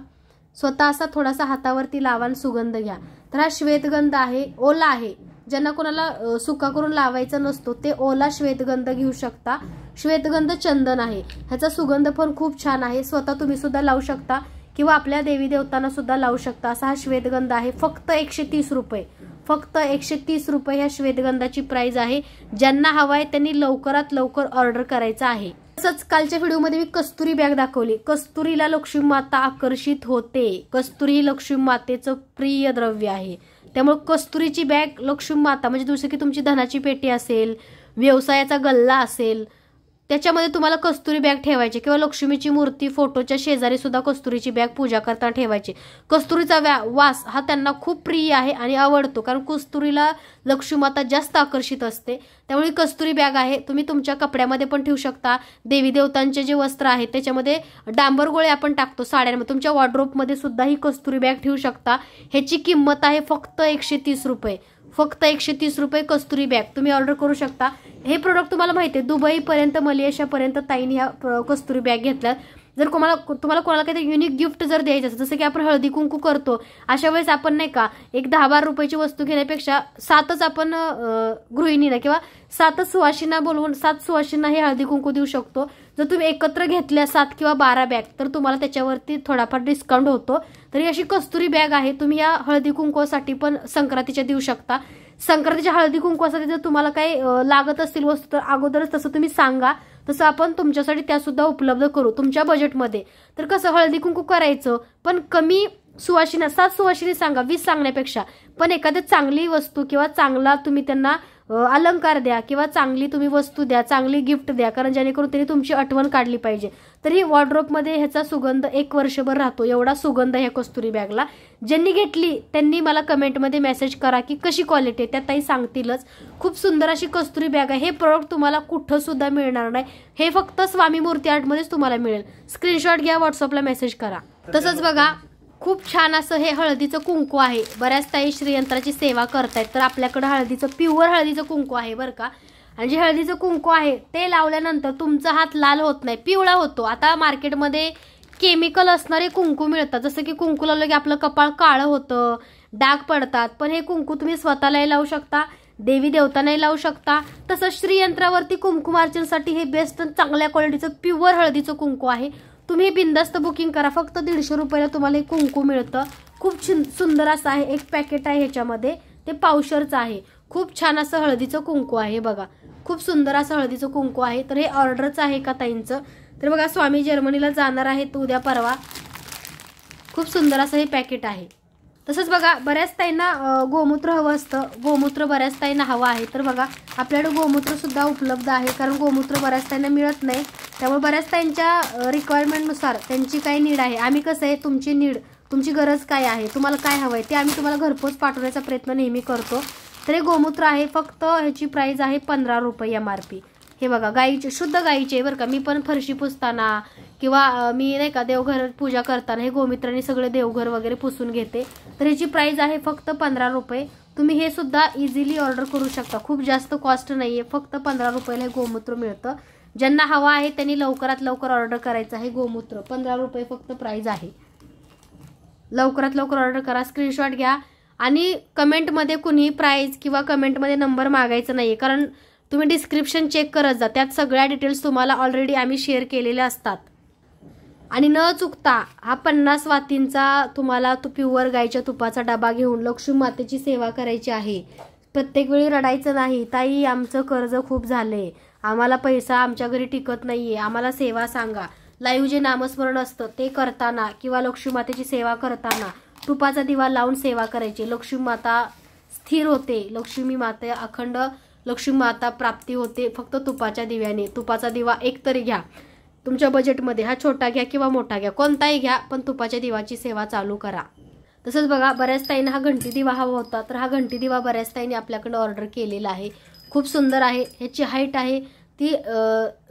स्वतः असा थोडासा हातावरती लावान सुगंध घ्या तर हा श्वेतगंध आहे ओला आहे ज्यांना कोणाला सुका करून लावायचा नसतो ते ओला श्वेतगंध घेऊ शकता श्वेतगंध चंदन आहे ह्याचा सुगंध पण खूप छान आहे स्वतः तुम्ही सुद्धा लावू शकता किंवा आपल्या देवी देवतांना सुद्धा लावू शकता असा हा श्वेतगंध आहे फक्त एकशे तीस रुपये फक्त एकशे तीस रुपये ह्या श्वेतगंधाची प्राइस आहे ज्यांना हवा आहे त्यांनी लवकरात लवकर ऑर्डर करायचं आहे तसंच कालच्या व्हिडिओमध्ये मी कस्तुरी बॅग दाखवली कस्तुरीला लक्ष्मी माता आकर्षित होते कस्तुरी ही लक्ष्मी मातेचं प्रिय द्रव्य आहे त्यामुळे कस्तुरीची बॅग लक्ष्मी माता म्हणजे जसं की तुमची धनाची पेटी असेल व्यवसायाचा गल्ला असेल त्याच्यामध्ये तुम्हाला कस्तुरी बॅग ठेवायची किंवा लक्ष्मीची मूर्ती फोटोच्या शेजारी सुद्धा कस्तुरीची बॅग पूजा करताना ठेवायची कस्तुरीचा व्या वास हा त्यांना खूप प्रिय आहे आणि आवडतो कारण कस्तुरीला लक्ष्मीमाता जास्त आकर्षित असते त्यामुळे कस्तुरी बॅग आहे तुम्ही तुमच्या कपड्यामध्ये पण ठेवू शकता देवी देवतांचे जे वस्त्र आहे त्याच्यामध्ये डांबर गोळे आपण टाकतो साड्यांमध्ये तुमच्या वॉर्ड्रोपमध्ये सुद्धा ही कस्तुरी बॅग ठेवू शकता ह्याची किंमत आहे फक्त एकशे तीस रुपये फक्त एकशे तीस रुपये कस्तुरी बॅग तुम्ही ऑर्डर करू शकता हे प्रोडक्ट तुम्हाला माहिती आहे दुबईपर्यंत मलेशियापर्यंत ताईने ह्या कस्तुरी बॅग घेतल्या जर कोणाला तुम्हाला कोणाला काहीतरी युनिक गिफ्ट जर द्यायचं असेल जसं की आपण हळदी कुंकू करतो अशा वेळेस आपण नाही का एक दहा बारा रुपयाची वस्तू घेण्यापेक्षा सातच आपण गृहिणीला किंवा सातच सुवाशींना बोलवून सात सुवाशींना हे हळदी कुंकू देऊ शकतो जर तुम्ही एकत्र घेतल्या सात किंवा बारा बॅग तर तुम्हाला त्याच्यावरती थोडाफार डिस्काउंट होतो तर अशी कस्तुरी बॅग आहे तुम्ही या हळदी कुंकूसाठी पण संक्रांतीच्या देऊ शकता संक्रांतीच्या हळदी कुंकूसाठी जर तुम्हाला काही लागत असतील वस्तू तर अगोदरच तसं तुम्ही सांगा तसं आपण तुमच्यासाठी सुद्धा उपलब्ध करू तुमच्या बजेटमध्ये तर कसं हळदी कुंकू करायचं पण कमी सुवासिनी सात सुवाशिनी सांगा वीस सांगण्यापेक्षा पण एखादी चांगली वस्तू किंवा चांगला तुम्ही त्यांना अलंकार द्या किंवा चांगली तुम्ही वस्तू द्या चांगली गिफ्ट द्या कारण जेणेकरून त्यांनी तुमची आठवण काढली पाहिजे तरी वॉर्ड्रोपमध्ये ह्याचा सुगंध एक वर्षभर राहतो एवढा सुगंध ह्या कस्तुरी बॅगला ज्यांनी घेतली त्यांनी मला कमेंटमध्ये मेसेज करा की कशी क्वालिटी आहे त्या ताई सांगतीलच खूप सुंदर अशी कस्तुरी बॅग आहे हे प्रोडक्ट तुम्हाला कुठं सुद्धा मिळणार नाही हे फक्त स्वामी मूर्ती आर्टमध्येच तुम्हाला मिळेल स्क्रीनशॉट घ्या व्हॉट्सअपला मेसेज करा तसंच बघा खूप छान असं हे हळदीचं कुंकू आहे बऱ्याच ताई श्रीयंत्राची सेवा करतायत तर आपल्याकडं हळदीचं प्युअर हळदीचं कुंकू आहे बरं का आणि जे हळदीचं कुंकू आहे ते लावल्यानंतर तुमचा हात लाल होत नाही पिवळा होतो आता मार्केटमध्ये केमिकल असणारे कुंकू मिळतात जसं की कुंकू लावलं की आपलं कपाळ काळं होतं डाग पडतात पण हे कुंकू तुम्ही स्वतःलाही लावू शकता देवी देवतांनाही लावू शकता तसंच श्रीयंत्रावरती कुंकू कुंकुमार्चनसाठी हे बेस्ट चांगल्या क्वालिटीचं प्युअर हळदीचं कुंकू आहे तुम्ही बिंदास्त बुकिंग करा फक्त दीडशे रुपयाला तुम्हाला हे कुंकू मिळतं खूप सुंदर असं आहे एक पॅकेट आहे ह्याच्यामध्ये ते पावशरचं आहे खूप छान असं हळदीचं कुंकू आहे बघा खूप सुंदर असं हळदीचं कुंकू आहे तर हे ऑर्डरच आहे का ताईंचं तर बघा स्वामी जर्मनीला जाणार आहेत उद्या परवा खूप सुंदर असं हे पॅकेट आहे तसंच बघा बऱ्याच ताईंना गोमूत्र हवं असतं गोमूत्र बऱ्याच ताईंना हवं आहे तर बघा आपल्याकडे गोमूत्रसुद्धा उपलब्ध आहे कारण गोमूत्र बऱ्याच ताईंना मिळत नाही त्यामुळे बऱ्याच त्यांच्या रिक्वायरमेंटनुसार त्यांची काही नीड आहे आम्ही कसं आहे तुमची नीड तुमची गरज काय आहे तुम्हाला काय हवं आहे ते आम्ही तुम्हाला घरपोच पाठवण्याचा प्रयत्न नेहमी करतो तर हे गोमूत्र आहे फक्त ह्याची प्राईज आहे पंधरा रुपये एम आर पी हे बघा गाईचे शुद्ध गाईचे बरं का मी पण फरशी पुसताना किंवा मी नाही का देवघर पूजा करताना हे गोमित्राने सगळे देवघर वगैरे पुसून घेते तर ह्याची प्राईज आहे फक्त पंधरा रुपये तुम्ही हे सुद्धा इझिली ऑर्डर करू शकता खूप जास्त कॉस्ट नाही आहे फक्त पंधरा रुपयाला हे गोमूत्र मिळतं ज्यांना हवा आहे त्यांनी लवकरात लवकर ऑर्डर करायचं आहे गोमूत्र पंधरा रुपये फक्त प्राईज आहे लवकरात लवकर ऑर्डर करा स्क्रीनशॉट घ्या आणि कमेंटमध्ये कुणी प्राईज किंवा कमेंटमध्ये नंबर मागायचा नाही आहे कारण तुम्ही डिस्क्रिप्शन चेक करत जा त्यात सगळ्या डिटेल्स तुम्हाला ऑलरेडी आम्ही शेअर केलेल्या असतात आणि न चुकता हा पन्नास वातींचा तुम्हाला तू प्युअर गायच्या तुपाचा डबा घेऊन लक्ष्मी मातेची सेवा करायची आहे प्रत्येक वेळी रडायचं नाही ताई आमचं कर्ज खूप झालंय आम्हाला पैसा आमच्या घरी टिकत नाहीये आम्हाला सेवा सांगा लाईव्ह जे नामस्मरण असतं ते करताना किंवा लक्ष्मी मातेची सेवा करताना तुपाचा दिवा लावून सेवा करायची लक्ष्मी माता स्थिर होते लक्ष्मी माते अखंड लक्ष्मी माता प्राप्ती होते फक्त तुपाच्या दिव्याने तुपाचा दिवा एक तरी घ्या तुमच्या बजेटमध्ये हा छोटा घ्या किंवा मोठा घ्या कोणताही घ्या पण तुपाच्या दिवाची सेवा चालू करा तसंच बघा बऱ्याच ताईंना हा घंटी दिवा हवा होता तर हा घंटी दिवा बऱ्याच ताईंनी आपल्याकडं ऑर्डर केलेला आहे खूप सुंदर आहे ह्याची हाईट आहे ती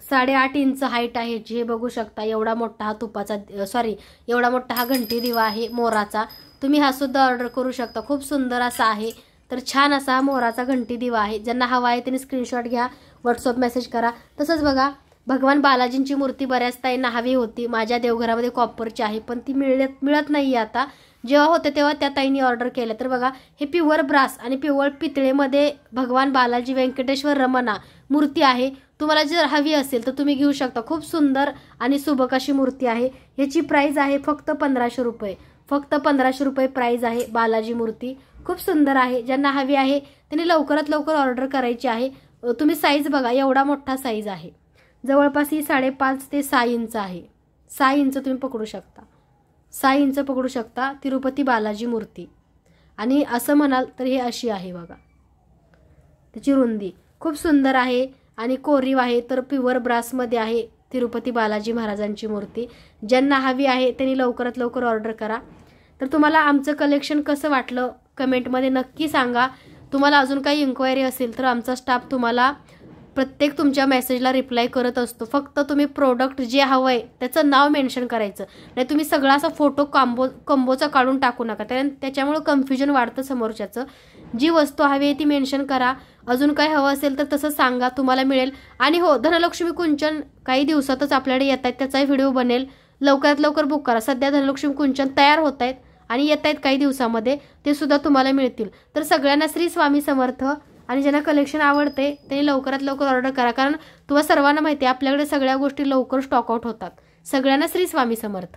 साडेआठ इंच हाईट आहे ह्याची हे बघू शकता एवढा मोठा हा तुपाचा सॉरी एवढा मोठा हा घंटी दिवा आहे मोराचा तुम्ही हा सुद्धा ऑर्डर करू शकता खूप सुंदर असा आहे तर छान असा हा मोराचा घंटी दिवा आहे ज्यांना हवा आहे त्यांनी स्क्रीनशॉट घ्या व्हॉट्सअप मेसेज करा तसंच बघा भगवान बालाजींची मूर्ती बऱ्याच ताईंना हवी होती माझ्या देवघरामध्ये कॉपरची आहे पण ती मिळत मिळत नाही आता जेव्हा होतं तेव्हा त्या ताईंनी ऑर्डर केलं तर बघा हे प्युअर ब्रास आणि पिवळ पितळेमध्ये भगवान बालाजी व्यंकटेश्वर रमणा मूर्ती आहे तुम्हाला जर हवी असेल तर तुम्ही घेऊ शकता खूप सुंदर आणि सुबक अशी मूर्ती आहे ह्याची प्राईज आहे फक्त पंधराशे रुपये फक्त पंधराशे रुपये प्राईज आहे बालाजी मूर्ती खूप सुंदर आहे ज्यांना हवी आहे त्यांनी लवकरात लवकर ऑर्डर करायची आहे तुम्ही साईज बघा एवढा मोठा साईज आहे जवळपास ही साडेपाच ते सहा इंच आहे सहा इंच तुम्ही पकडू शकता सहा इंच पकडू शकता तिरुपती बालाजी मूर्ती आणि असं म्हणाल तर हे अशी आहे बघा त्याची रुंदी खूप सुंदर आहे आणि कोरीव आहे तर प्युअर ब्रासमध्ये आहे तिरुपती बालाजी महाराजांची मूर्ती ज्यांना हवी आहे त्यांनी लवकरात लवकर ऑर्डर करा तर तुम्हाला आमचं कलेक्शन कसं वाटलं कमेंटमध्ये नक्की सांगा तुम्हाला अजून काही इन्क्वायरी असेल तर आमचा स्टाफ तुम्हाला प्रत्येक तुमच्या मेसेजला रिप्लाय करत असतो फक्त तुम्ही प्रोडक्ट जे हवं आहे त्याचं नाव मेन्शन करायचं नाही तुम्ही सगळा असा फोटो कांबो कंबोचा काढून टाकू नका कारण त्याच्यामुळं कन्फ्युजन वाढतं समोरच्याचं जी वस्तू हवी आहे ती मेन्शन करा अजून काय हवं असेल तर तसं सांगा तुम्हाला मिळेल आणि हो धनलक्ष्मी कुंचन काही दिवसातच आपल्याकडे येत आहेत त्याचाही व्हिडिओ बनेल लवकरात लवकर बुक करा सध्या धनलक्ष्मी कुंचन तयार होत आहेत आणि येत आहेत काही दिवसामध्ये ते सुद्धा तुम्हाला मिळतील तर सगळ्यांना श्री स्वामी समर्थ आणि ज्यांना कलेक्शन आवडते त्यांनी लवकरात लवकर ऑर्डर करा कारण तुम्हाला सर्वांना माहिती आहे आपल्याकडे सगळ्या गोष्टी लवकर स्टॉकआउट होतात सगळ्यांना श्री स्वामी समर्थ